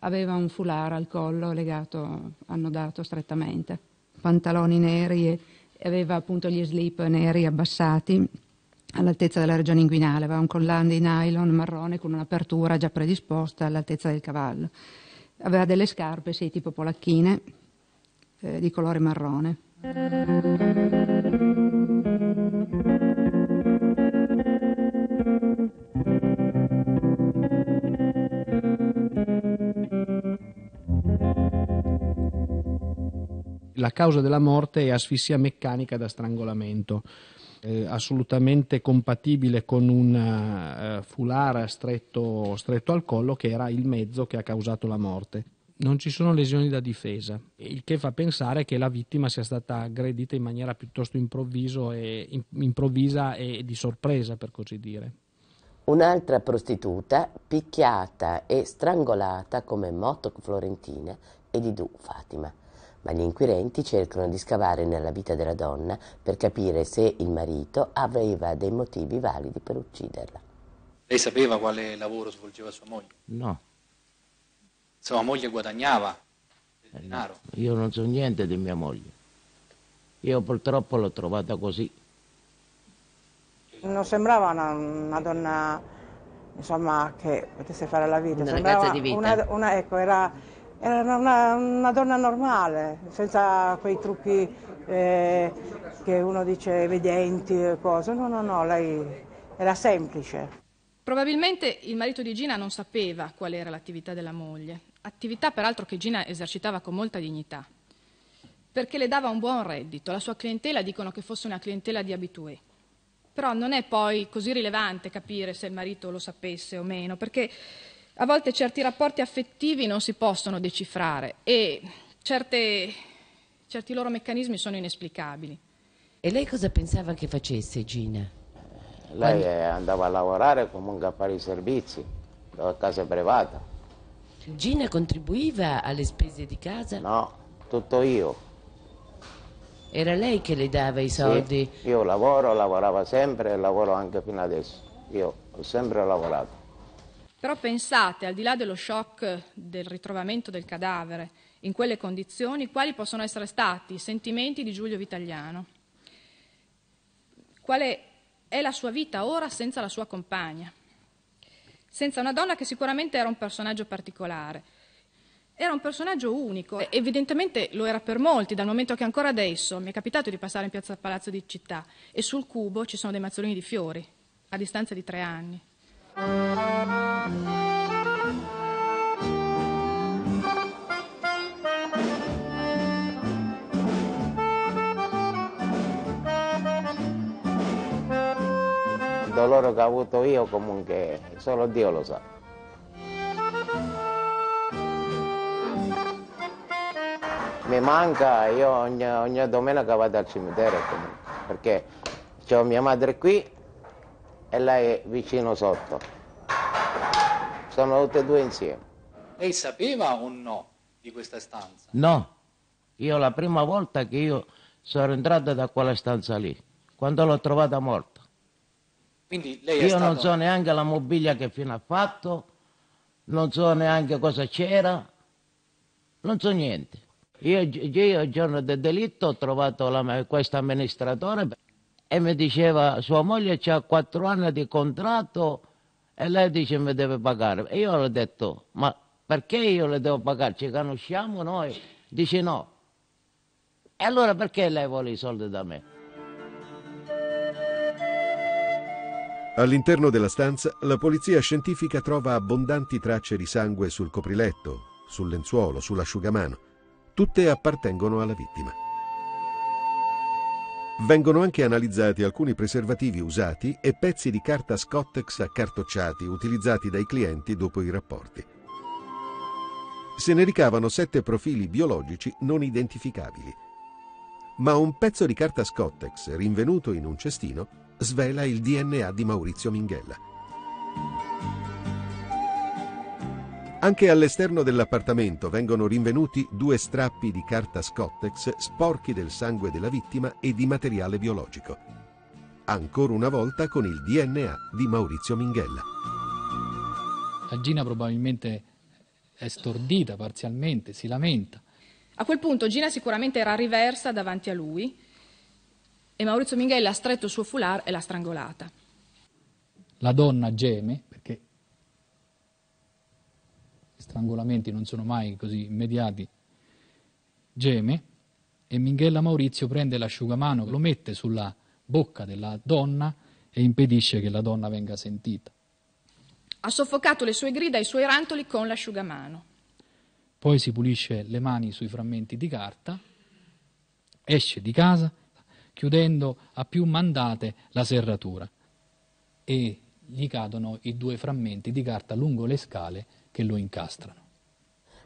Aveva un foulard al collo legato, annodato strettamente, pantaloni neri e aveva appunto gli slip neri abbassati all'altezza della regione inguinale, aveva un collante in nylon marrone con un'apertura già predisposta all'altezza del cavallo. Aveva delle scarpe, sì, tipo polacchine, eh, di colore marrone. la causa della morte è asfissia meccanica da strangolamento. Eh, assolutamente compatibile con un eh, foulard stretto, stretto al collo che era il mezzo che ha causato la morte non ci sono lesioni da difesa, il che fa pensare che la vittima sia stata aggredita in maniera piuttosto e, in, improvvisa e di sorpresa, per così dire. Un'altra prostituta picchiata e strangolata come Motto Florentina e di Du Fatima ma gli inquirenti cercano di scavare nella vita della donna per capire se il marito aveva dei motivi validi per ucciderla. Lei sapeva quale lavoro svolgeva sua moglie? No. Sua moglie guadagnava del eh denaro? Io non so niente di mia moglie. Io purtroppo l'ho trovata così. Non sembrava una, una donna insomma, che potesse fare la vita. Una sembrava ragazza di vita. Una, una, ecco, era era una, una donna normale, senza quei trucchi eh, che uno dice evidenti e cose. No, no, no, lei era semplice. Probabilmente il marito di Gina non sapeva qual era l'attività della moglie, attività peraltro che Gina esercitava con molta dignità, perché le dava un buon reddito, la sua clientela dicono che fosse una clientela di abitue. Però non è poi così rilevante capire se il marito lo sapesse o meno, perché a volte certi rapporti affettivi non si possono decifrare e certe, certi loro meccanismi sono inesplicabili. E lei cosa pensava che facesse Gina? Lei eh, andava a lavorare comunque a fare i servizi, da casa privata. Gina contribuiva alle spese di casa? No, tutto io. Era lei che le dava i soldi? Sì, io lavoro, lavorava sempre e lavoro anche fino adesso. Io ho sempre lavorato. Però pensate, al di là dello shock del ritrovamento del cadavere, in quelle condizioni, quali possono essere stati i sentimenti di Giulio Vitagliano? Quale è la sua vita ora senza la sua compagna? Senza una donna che sicuramente era un personaggio particolare. Era un personaggio unico, evidentemente lo era per molti, dal momento che ancora adesso mi è capitato di passare in piazza Palazzo di Città e sul cubo ci sono dei mazzolini di fiori, a distanza di tre anni. Il dolore che ho avuto io comunque solo Dio lo sa. Mi manca, io ogni, ogni domenica vado al cimitero comunque, perché ho mia madre qui e lei è vicino sotto. Sono tutte e due insieme. Lei sapeva o no di questa stanza? No, io la prima volta che io sono entrata da quella stanza lì, quando l'ho trovata morta. Quindi lei io stato... non so neanche la mobilia che fine ha fatto, non so neanche cosa c'era, non so niente. Io, io il giorno del delitto ho trovato questo amministratore e mi diceva sua moglie ha quattro anni di contratto e lei dice mi deve pagare. E io le ho detto ma perché io le devo pagare? Ci conosciamo noi? Dice no. E allora perché lei vuole i soldi da me? All'interno della stanza la polizia scientifica trova abbondanti tracce di sangue sul copriletto, sul lenzuolo, sull'asciugamano. Tutte appartengono alla vittima. Vengono anche analizzati alcuni preservativi usati e pezzi di carta Scottex accartocciati utilizzati dai clienti dopo i rapporti. Se ne ricavano sette profili biologici non identificabili. Ma un pezzo di carta Scottex rinvenuto in un cestino svela il DNA di Maurizio Minghella. Anche all'esterno dell'appartamento vengono rinvenuti due strappi di carta scottex sporchi del sangue della vittima e di materiale biologico. Ancora una volta con il DNA di Maurizio Minghella. La Gina probabilmente è stordita parzialmente, si lamenta. A quel punto Gina sicuramente era riversa davanti a lui e Maurizio Minghella ha stretto il suo foulard e l'ha strangolata. La donna geme strangolamenti non sono mai così immediati, geme e Minghella Maurizio prende l'asciugamano, lo mette sulla bocca della donna e impedisce che la donna venga sentita. Ha soffocato le sue grida e i suoi rantoli con l'asciugamano. Poi si pulisce le mani sui frammenti di carta, esce di casa chiudendo a più mandate la serratura e gli cadono i due frammenti di carta lungo le scale che lo incastrano.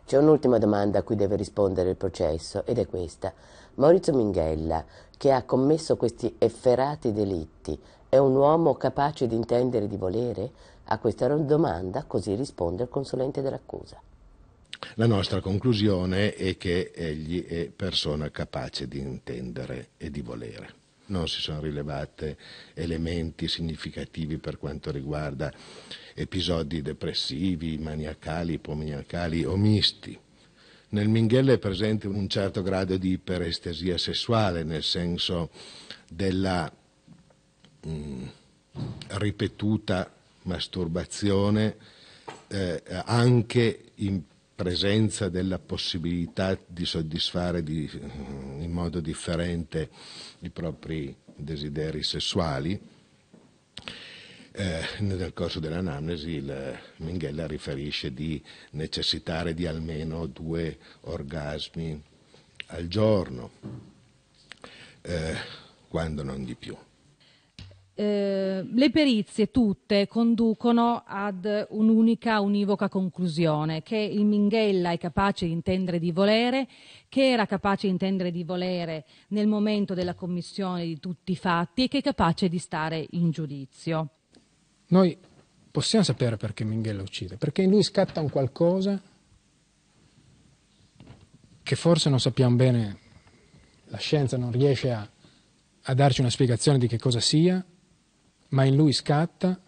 C'è un'ultima domanda a cui deve rispondere il processo ed è questa. Maurizio Minghella, che ha commesso questi efferati delitti, è un uomo capace di intendere e di volere? A questa domanda così risponde il consulente dell'accusa. La nostra conclusione è che egli è persona capace di intendere e di volere non si sono rilevate elementi significativi per quanto riguarda episodi depressivi, maniacali, ipomaniacali o misti. Nel Minghella è presente un certo grado di iperestesia sessuale, nel senso della mh, mm, ripetuta masturbazione eh, anche in presenza della possibilità di soddisfare di, eh, in modo differente i propri desideri sessuali. Eh, nel corso dell'anamnesi il Minghella riferisce di necessitare di almeno due orgasmi al giorno, eh, quando non di più. Eh, le perizie tutte conducono ad un'unica, univoca conclusione, che il Minghella è capace di intendere di volere, che era capace di intendere di volere nel momento della commissione di tutti i fatti e che è capace di stare in giudizio. Noi possiamo sapere perché Minghella uccide, perché in lui scatta un qualcosa che forse non sappiamo bene, la scienza non riesce a, a darci una spiegazione di che cosa sia, ma in lui scatta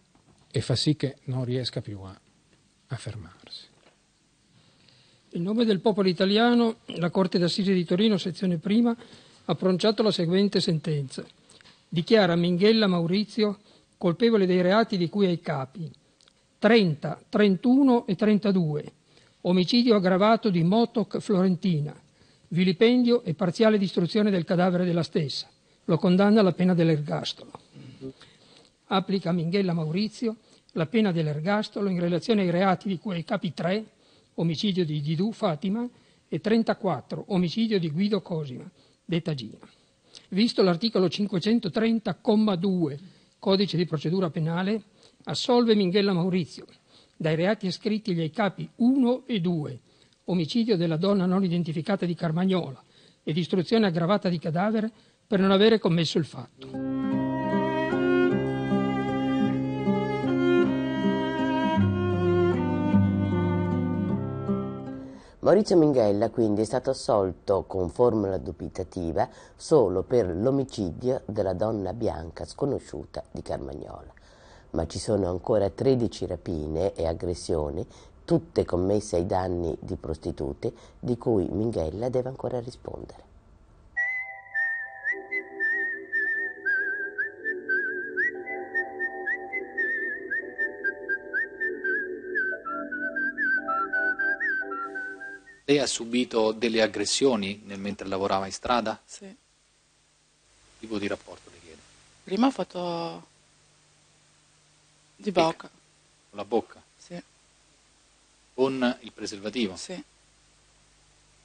e fa sì che non riesca più a, a fermarsi. In nome del popolo italiano, la Corte d'Assise di Torino, sezione prima, ha pronunciato la seguente sentenza. Dichiara Minghella Maurizio colpevole dei reati di cui ai capi 30, 31 e 32, omicidio aggravato di Motoc Florentina, vilipendio e parziale distruzione del cadavere della stessa. Lo condanna alla pena dell'ergastolo applica a Minghella Maurizio la pena dell'ergastolo in relazione ai reati di quei capi 3, omicidio di Didù Fatima, e 34, omicidio di Guido Cosima, detta Gina. Visto l'articolo 530,2 Codice di procedura penale, assolve Minghella Maurizio dai reati ascritti agli capi 1 e 2, omicidio della donna non identificata di Carmagnola e distruzione aggravata di cadavere per non avere commesso il fatto. Maurizio Minghella quindi è stato assolto con formula dubitativa solo per l'omicidio della donna bianca sconosciuta di Carmagnola. Ma ci sono ancora 13 rapine e aggressioni, tutte commesse ai danni di prostitute, di cui Minghella deve ancora rispondere. Lei ha subito delle aggressioni nel mentre lavorava in strada? Sì. Che tipo di rapporto le chiede? Prima ho fatto di bocca. Con la bocca? Sì. Con il preservativo? Sì.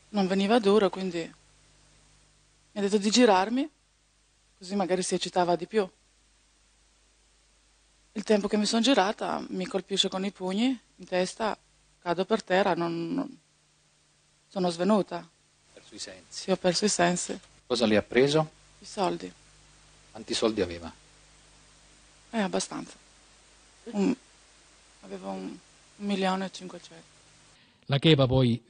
Non veniva duro, quindi mi ha detto di girarmi, così magari si eccitava di più. Il tempo che mi sono girata mi colpisce con i pugni in testa, cado per terra, non, non sono svenuta. Ho perso i sensi. Sì, ho perso i sensi. Cosa le ha preso? I soldi. Quanti soldi aveva? Eh, abbastanza. Un, aveva un, un milione e cinquecento. La Cheva poi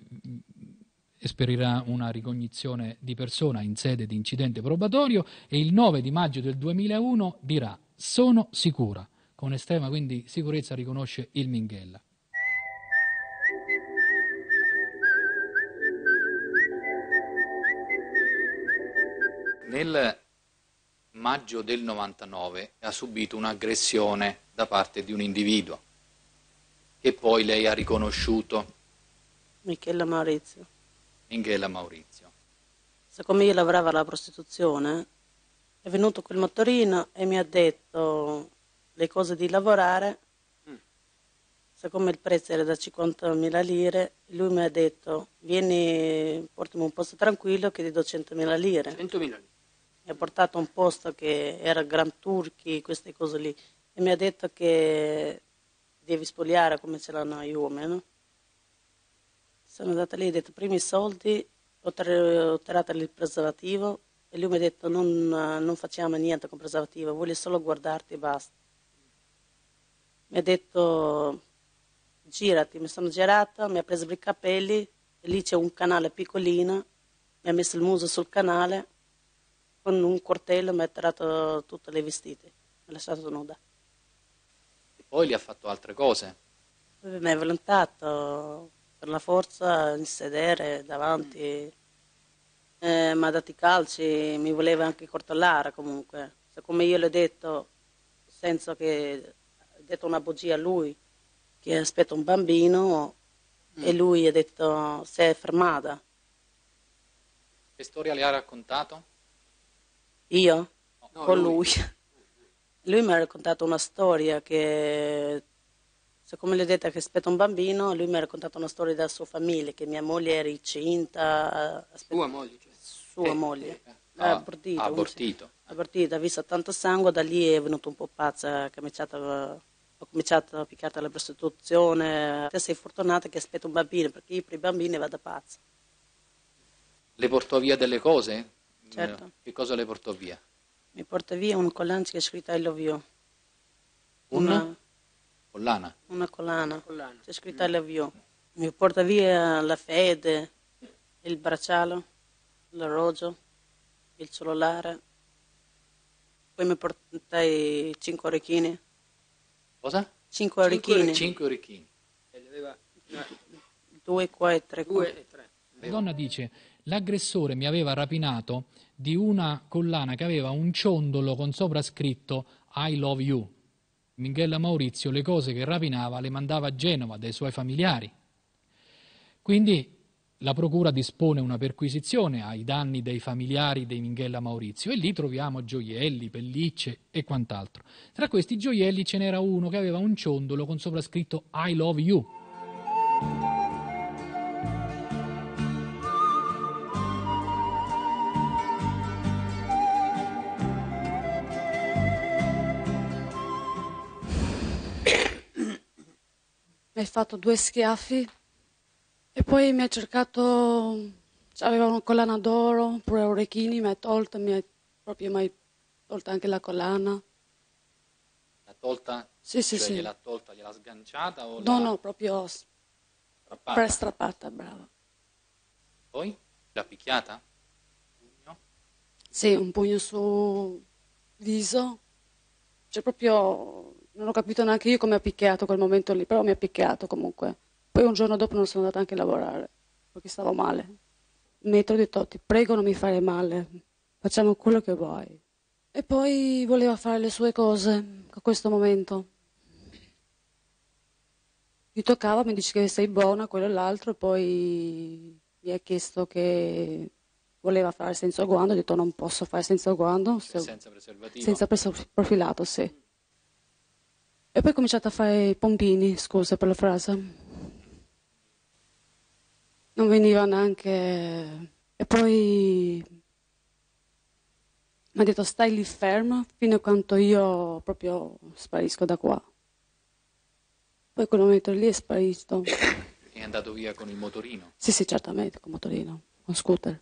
esperirà una ricognizione di persona in sede di incidente probatorio e il 9 di maggio del 2001 dirà sono sicura. Con estrema quindi sicurezza riconosce il Minghella. nel maggio del 99 ha subito un'aggressione da parte di un individuo che poi lei ha riconosciuto. Michela Maurizio. Michela Maurizio. Siccome io lavorava alla prostituzione, è venuto quel motorino e mi ha detto le cose di lavorare. Mm. Siccome il prezzo era da 50.000 lire, lui mi ha detto vieni, portami un posto tranquillo che ti do 100.000 lire. 100.000 lire mi ha portato un posto che era Gran Turchi, queste cose lì, e mi ha detto che devi spogliare come ce l'hanno gli uomini. No? Sono andata lì e ho detto primi soldi, ho, tir- ho tirato il preservativo e lui mi ha detto non, non facciamo niente con preservativo, voglio solo guardarti e basta. Mi ha detto girati, mi sono girata, mi ha preso per i capelli, e lì c'è un canale piccolino, mi ha messo il muso sul canale con un cortello mi ha tirato tutte le vestite, mi ha lasciato nuda. E poi lì ha fatto altre cose? mi ha volontato per la forza in sedere davanti, mm. eh, mi ha dato i calci, mi voleva anche cortellare comunque. Siccome io l'ho ho detto, senza che ho detto una bugia a lui, che aspetta un bambino, mm. e lui ha detto, si è fermata. Che storia le ha raccontato? Io no, con lui. lui. lui. mi ha raccontato una storia che, siccome le ho detto che aspetta un bambino, lui mi ha raccontato una storia della sua famiglia, che mia moglie era incinta. Aspetta, sua moglie? Cioè. Sua eh, moglie. Eh, eh. Ah, abortito. abortito. abortito. ha visto tanto sangue, da lì è venuto un po' pazza, ha cominciato ho cominciato a piccare alla prostituzione. Te sei fortunata che aspetta un bambino, perché io per i bambini vado pazza. Le portò via delle cose? Certo. Eh, che cosa le portò via? Mi porta via un collante che è scritto I love you. Una? una collana. Una collana. collana. C'è scritto mm. I love you. Mi porta via la fede, il bracciale, l'orologio, il cellulare. Poi mi porta i cinque orecchini. Cosa? Cinque orecchini. Cinque orecchini. Due qua e tre qua. Due e tre. La donna dice l'aggressore mi aveva rapinato di una collana che aveva un ciondolo con sopra scritto I love you. Minghella Maurizio le cose che rapinava le mandava a Genova dai suoi familiari. Quindi la procura dispone una perquisizione ai danni dei familiari dei Minghella Maurizio e lì troviamo gioielli, pellicce e quant'altro. Tra questi gioielli ce n'era uno che aveva un ciondolo con sopra scritto I love you. mi ha fatto due schiaffi e poi mi ha cercato, aveva una collana d'oro, pure orecchini, mi ha tolto, mi ha proprio mai ha tolto anche la collana. L'ha tolta? Sì, cioè sì, sì. Gliel'ha tolta, gliel'ha sganciata o No, no, proprio strappata. prestrappata, brava. Poi? L'ha picchiata? Pugno? Sì, un pugno sul viso. Cioè proprio non ho capito neanche io come ha picchiato quel momento lì, però mi ha picchiato comunque. Poi un giorno dopo non sono andata anche a lavorare, perché stavo male. Metro di Totti, prego non mi fare male, facciamo quello che vuoi. E poi voleva fare le sue cose a questo momento. Mi toccava, mi dice che sei buona, quello e l'altro, poi mi ha chiesto che voleva fare senza guando, ho detto non posso fare senza guando. Se... Senza preservativo. Senza preso... profilato, sì. E poi ho cominciato a fare i pompini, scusa per la frase. Non veniva neanche... E poi mi ha detto stai lì fermo fino a quando io proprio sparisco da qua. Poi quello momento lì è sparito. È andato via con il motorino? Sì, sì, certamente, con il motorino, con scooter.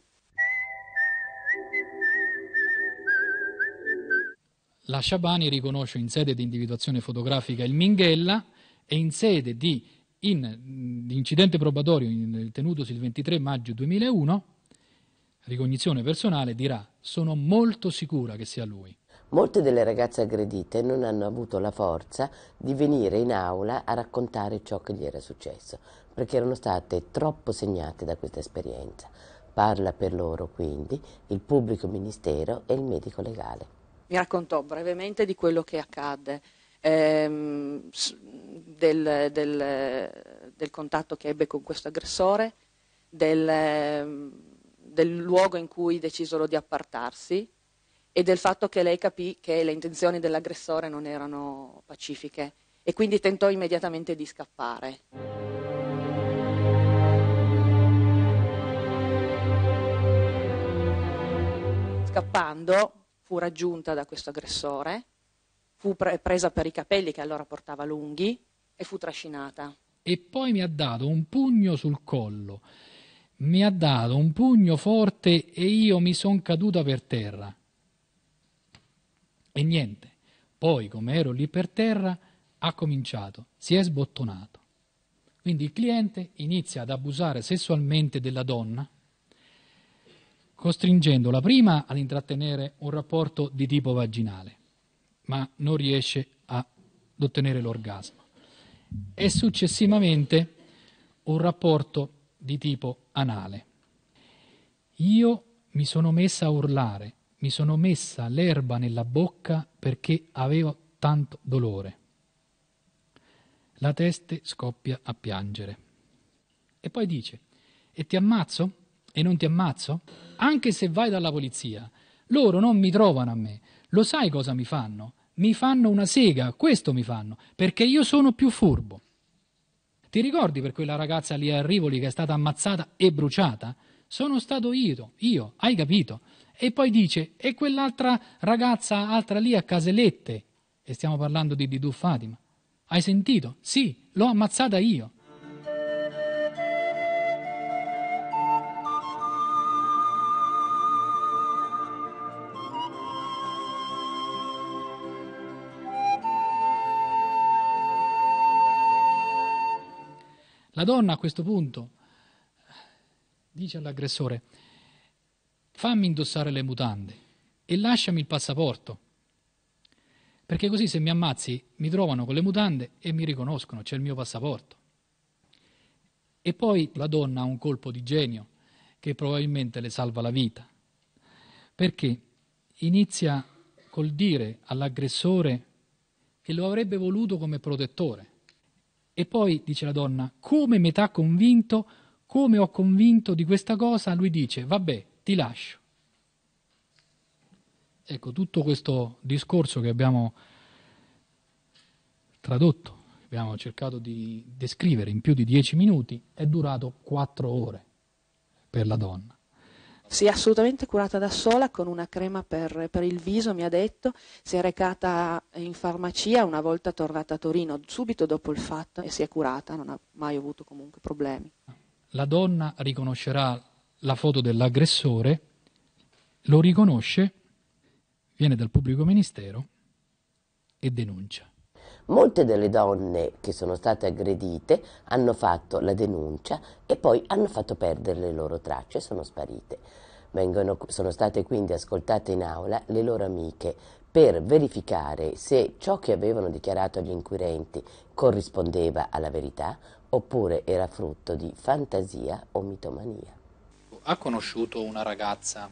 la Sciabani riconosce in sede di individuazione fotografica il Minghella e in sede di, in, incidente probatorio in, tenutosi il 23 maggio 2001, ricognizione personale, dirà sono molto sicura che sia lui. Molte delle ragazze aggredite non hanno avuto la forza di venire in aula a raccontare ciò che gli era successo, perché erano state troppo segnate da questa esperienza. Parla per loro quindi il pubblico ministero e il medico legale mi raccontò brevemente di quello che accadde, ehm, del, del, del, contatto che ebbe con questo aggressore, del, del luogo in cui decisero di appartarsi e del fatto che lei capì che le intenzioni dell'aggressore non erano pacifiche e quindi tentò immediatamente di scappare. Scappando fu raggiunta da questo aggressore, fu pre- presa per i capelli che allora portava lunghi e fu trascinata. E poi mi ha dato un pugno sul collo, mi ha dato un pugno forte e io mi sono caduta per terra. E niente, poi come ero lì per terra ha cominciato, si è sbottonato. Quindi il cliente inizia ad abusare sessualmente della donna costringendo la prima ad intrattenere un rapporto di tipo vaginale, ma non riesce ad ottenere l'orgasmo, e successivamente un rapporto di tipo anale. Io mi sono messa a urlare, mi sono messa l'erba nella bocca perché avevo tanto dolore. La testa scoppia a piangere. E poi dice, e ti ammazzo? e non ti ammazzo? Anche se vai dalla polizia, loro non mi trovano a me. Lo sai cosa mi fanno? Mi fanno una sega, questo mi fanno, perché io sono più furbo. Ti ricordi per quella ragazza lì a Rivoli che è stata ammazzata e bruciata? Sono stato io, io, hai capito? E poi dice, e quell'altra ragazza, altra lì a Caselette, e stiamo parlando di Didù Fatima, hai sentito? Sì, l'ho ammazzata io. La donna a questo punto dice all'aggressore, fammi indossare le mutande e lasciami il passaporto, perché così se mi ammazzi mi trovano con le mutande e mi riconoscono, c'è il mio passaporto. E poi la donna ha un colpo di genio che probabilmente le salva la vita, perché inizia col dire all'aggressore che lo avrebbe voluto come protettore. E poi dice la donna, come metà convinto, come ho convinto di questa cosa, lui dice, vabbè, ti lascio. Ecco, tutto questo discorso che abbiamo tradotto, abbiamo cercato di descrivere in più di dieci minuti, è durato quattro ore per la donna. Si è assolutamente curata da sola con una crema per, per, il viso, mi ha detto. Si è recata in farmacia una volta tornata a Torino, subito dopo il fatto, e si è curata, non ha mai avuto comunque problemi. La donna riconoscerà la foto dell'aggressore, lo riconosce, viene dal pubblico ministero e denuncia. Molte delle donne che sono state aggredite hanno fatto la denuncia e poi hanno fatto perdere le loro tracce, sono sparite. Vengono, sono state quindi ascoltate in aula le loro amiche per verificare se ciò che avevano dichiarato agli inquirenti corrispondeva alla verità oppure era frutto di fantasia o mitomania. Ha conosciuto una ragazza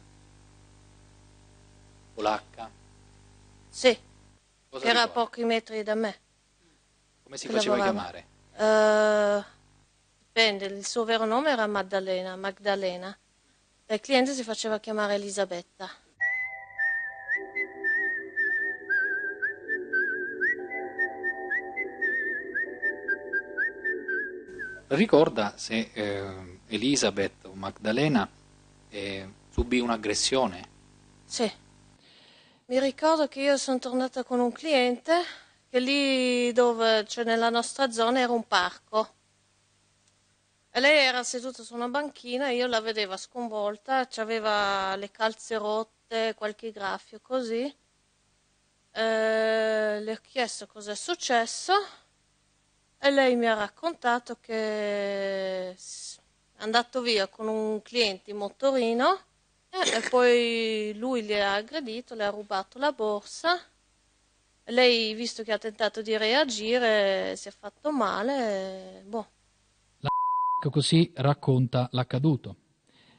polacca? Sì, Cosa era a pochi metri da me. Come si faceva chiamare? Uh, dipende, il suo vero nome era Maddalena, Magdalena. Il cliente si faceva chiamare Elisabetta. Ricorda se eh, Elisabeth o Magdalena eh, subì un'aggressione? Sì. Mi ricordo che io sono tornata con un cliente che lì dove, cioè nella nostra zona, era un parco. E lei era seduta su una banchina, io la vedevo sconvolta, aveva le calze rotte, qualche graffio così. Eh, le ho chiesto cosa è successo e lei mi ha raccontato che è andato via con un cliente in motorino e, e poi lui le ha aggredito, le ha rubato la borsa lei, visto che ha tentato di reagire, si è fatto male. Boh. La così racconta l'accaduto.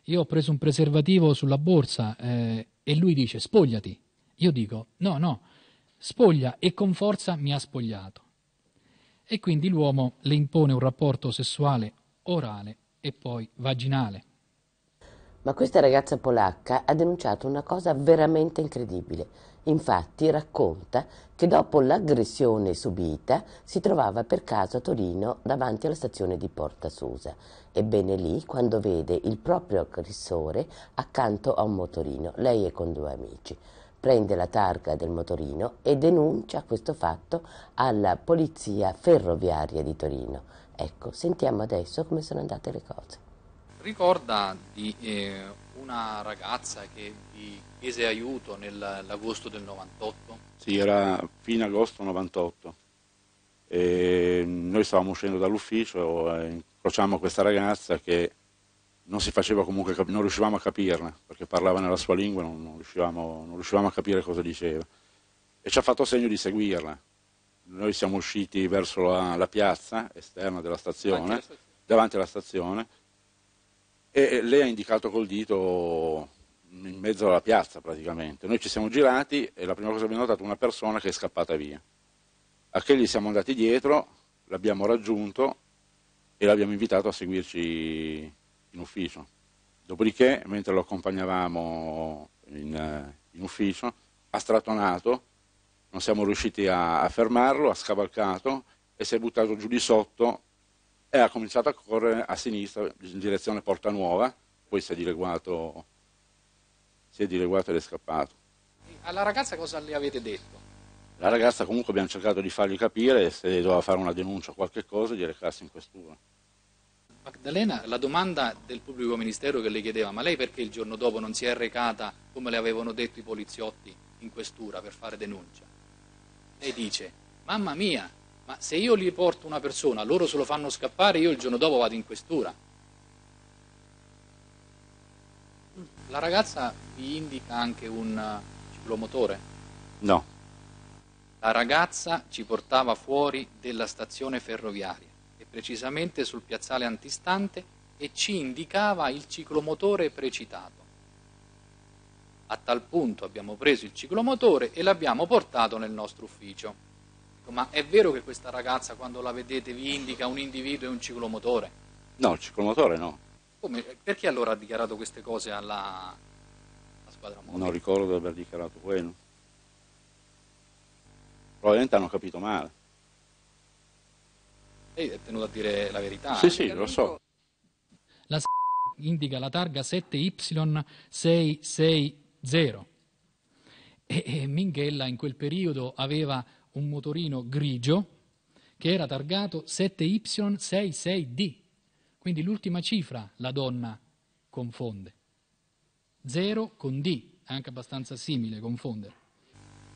Io ho preso un preservativo sulla borsa eh, e lui dice spogliati. Io dico no, no, spoglia e con forza mi ha spogliato. E quindi l'uomo le impone un rapporto sessuale orale e poi vaginale. Ma questa ragazza polacca ha denunciato una cosa veramente incredibile Infatti racconta che dopo l'aggressione subita si trovava per caso a Torino davanti alla stazione di Porta Susa. Ebbene lì, quando vede il proprio aggressore accanto a un motorino, lei è con due amici prende la targa del motorino e denuncia questo fatto alla polizia ferroviaria di Torino. Ecco, sentiamo adesso come sono andate le cose. Ricorda di eh, una ragazza che vi chiese aiuto nell'agosto del 98? Sì, era fine agosto 98. E noi stavamo uscendo dall'ufficio e eh, incrociamo questa ragazza che non si faceva comunque cap- non riuscivamo a capirla perché parlava nella sua lingua, non, non, riuscivamo, non riuscivamo a capire cosa diceva. E ci ha fatto segno di seguirla. Noi siamo usciti verso la, la piazza esterna della stazione, davanti alla stazione e lei ha indicato col dito in mezzo alla piazza praticamente. Noi ci siamo girati e la prima cosa che abbiamo notato è una persona che è scappata via. A che gli siamo andati dietro, l'abbiamo raggiunto e l'abbiamo invitato a seguirci in ufficio. Dopodiché, mentre lo accompagnavamo in, eh, in ufficio, ha stratonato, non siamo riusciti a, a fermarlo, ha scavalcato e si è buttato giù di sotto e ha cominciato a correre a sinistra in direzione Porta Nuova, poi si è dileguato si è dileguato ed è scappato. Alla ragazza cosa le avete detto? La ragazza comunque abbiamo cercato di fargli capire se doveva fare una denuncia o qualche cosa di recarsi in questura. Magdalena, la domanda del pubblico ministero che le chiedeva, ma lei perché il giorno dopo non si è recata, come le avevano detto i poliziotti, in questura per fare denuncia? Lei dice, mamma mia, ma se io gli porto una persona, loro se lo fanno scappare, io il giorno dopo vado in questura. La ragazza vi indica anche un eh, ciclomotore? No. La ragazza ci portava fuori della stazione ferroviaria e precisamente sul piazzale antistante e ci indicava il ciclomotore precitato. A tal punto abbiamo preso il ciclomotore e l'abbiamo portato nel nostro ufficio. Ma è vero che questa ragazza quando la vedete vi indica un individuo e un ciclomotore? No, il ciclomotore no. Come, perché allora ha dichiarato queste cose alla, alla squadra mobile? Non ricordo di aver dichiarato quello. Probabilmente hanno capito male. Lei è tenuto a dire la verità. Sì, sì, lo so. La s- indica la targa 7Y660 e Minghella in quel periodo aveva un motorino grigio che era targato 7Y66D quindi l'ultima cifra la donna confonde. Zero con D, è anche abbastanza simile confondere.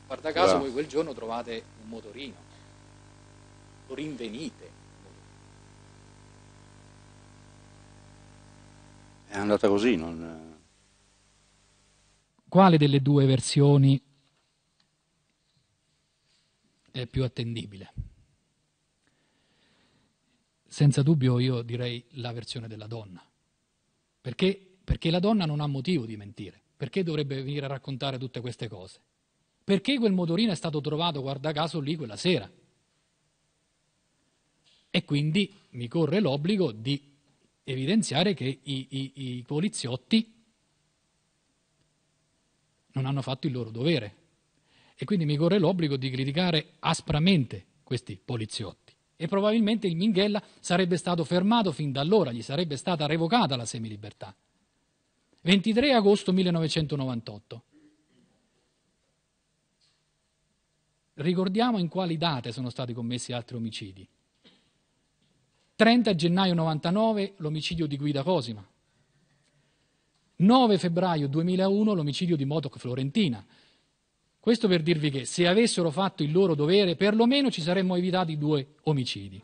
Guarda caso voi quel giorno trovate un motorino, lo rinvenite. È andata così, non... Quale delle due versioni è più attendibile? senza dubbio io direi la versione della donna. Perché? Perché la donna non ha motivo di mentire. Perché dovrebbe venire a raccontare tutte queste cose? Perché quel motorino è stato trovato, guarda caso, lì quella sera. E quindi mi corre l'obbligo di evidenziare che i, i, i poliziotti non hanno fatto il loro dovere. E quindi mi corre l'obbligo di criticare aspramente questi poliziotti e probabilmente il Minghella sarebbe stato fermato fin da allora, gli sarebbe stata revocata la semilibertà. 23 agosto 1998. Ricordiamo in quali date sono stati commessi altri omicidi. 30 gennaio 99 l'omicidio di Guida Cosima. 9 febbraio 2001 l'omicidio di Motoc Florentina. Questo per dirvi che se avessero fatto il loro dovere, perlomeno ci saremmo evitati due omicidi.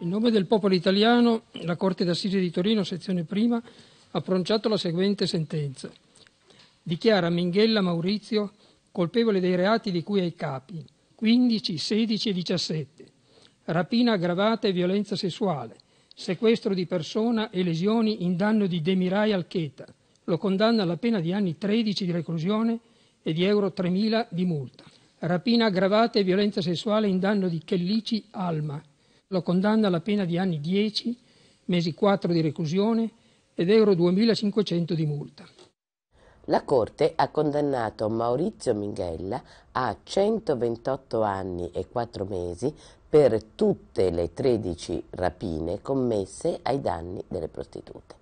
In nome del popolo italiano, la Corte d'Assise di Torino, sezione prima, ha pronunciato la seguente sentenza. Dichiara Minghella Maurizio colpevole dei reati di cui ai capi 15, 16 e 17, rapina aggravata e violenza sessuale, sequestro di persona e lesioni in danno di Demirai Alcheta. Lo condanna alla pena di anni 13 di reclusione e di euro 3.000 di multa. Rapina aggravata e violenza sessuale in danno di Kellici Alma. Lo condanna alla pena di anni 10, mesi 4 di reclusione ed euro 2.500 di multa. La Corte ha condannato Maurizio Minghella a 128 anni e 4 mesi per tutte le 13 rapine commesse ai danni delle prostitute.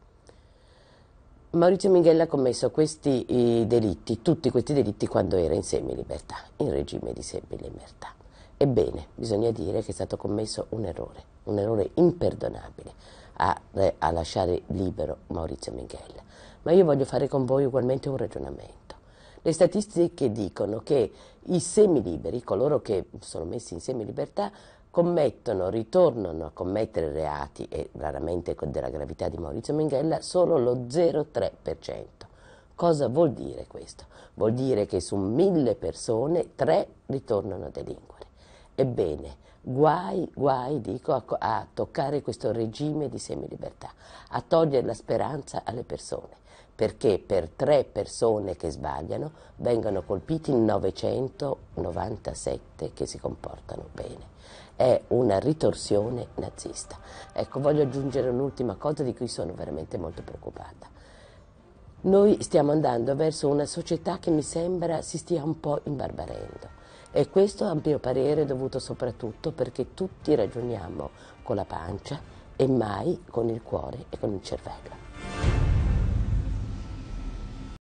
Maurizio Minghella ha commesso questi delitti, tutti questi delitti quando era in semilibertà, in regime di semilibertà. Ebbene, bisogna dire che è stato commesso un errore, un errore imperdonabile a, eh, a lasciare libero Maurizio Minghella ma io voglio fare con voi ugualmente un ragionamento. Le statistiche dicono che i semiliberi, coloro che sono messi in semilibertà, commettono, ritornano a commettere reati, e raramente della gravità di Maurizio Minghella, solo lo 0,3%. Cosa vuol dire questo? Vuol dire che su mille persone, tre ritornano a delinquere. Ebbene, guai, guai, dico, a, a toccare questo regime di semilibertà, a togliere la speranza alle persone perché per tre persone che sbagliano vengono colpiti 997 che si comportano bene. È una ritorsione nazista. Ecco, voglio aggiungere un'ultima cosa di cui sono veramente molto preoccupata. Noi stiamo andando verso una società che mi sembra si stia un po' imbarbarendo. E questo, a mio parere, è dovuto soprattutto perché tutti ragioniamo con la pancia e mai con il cuore e con il cervello.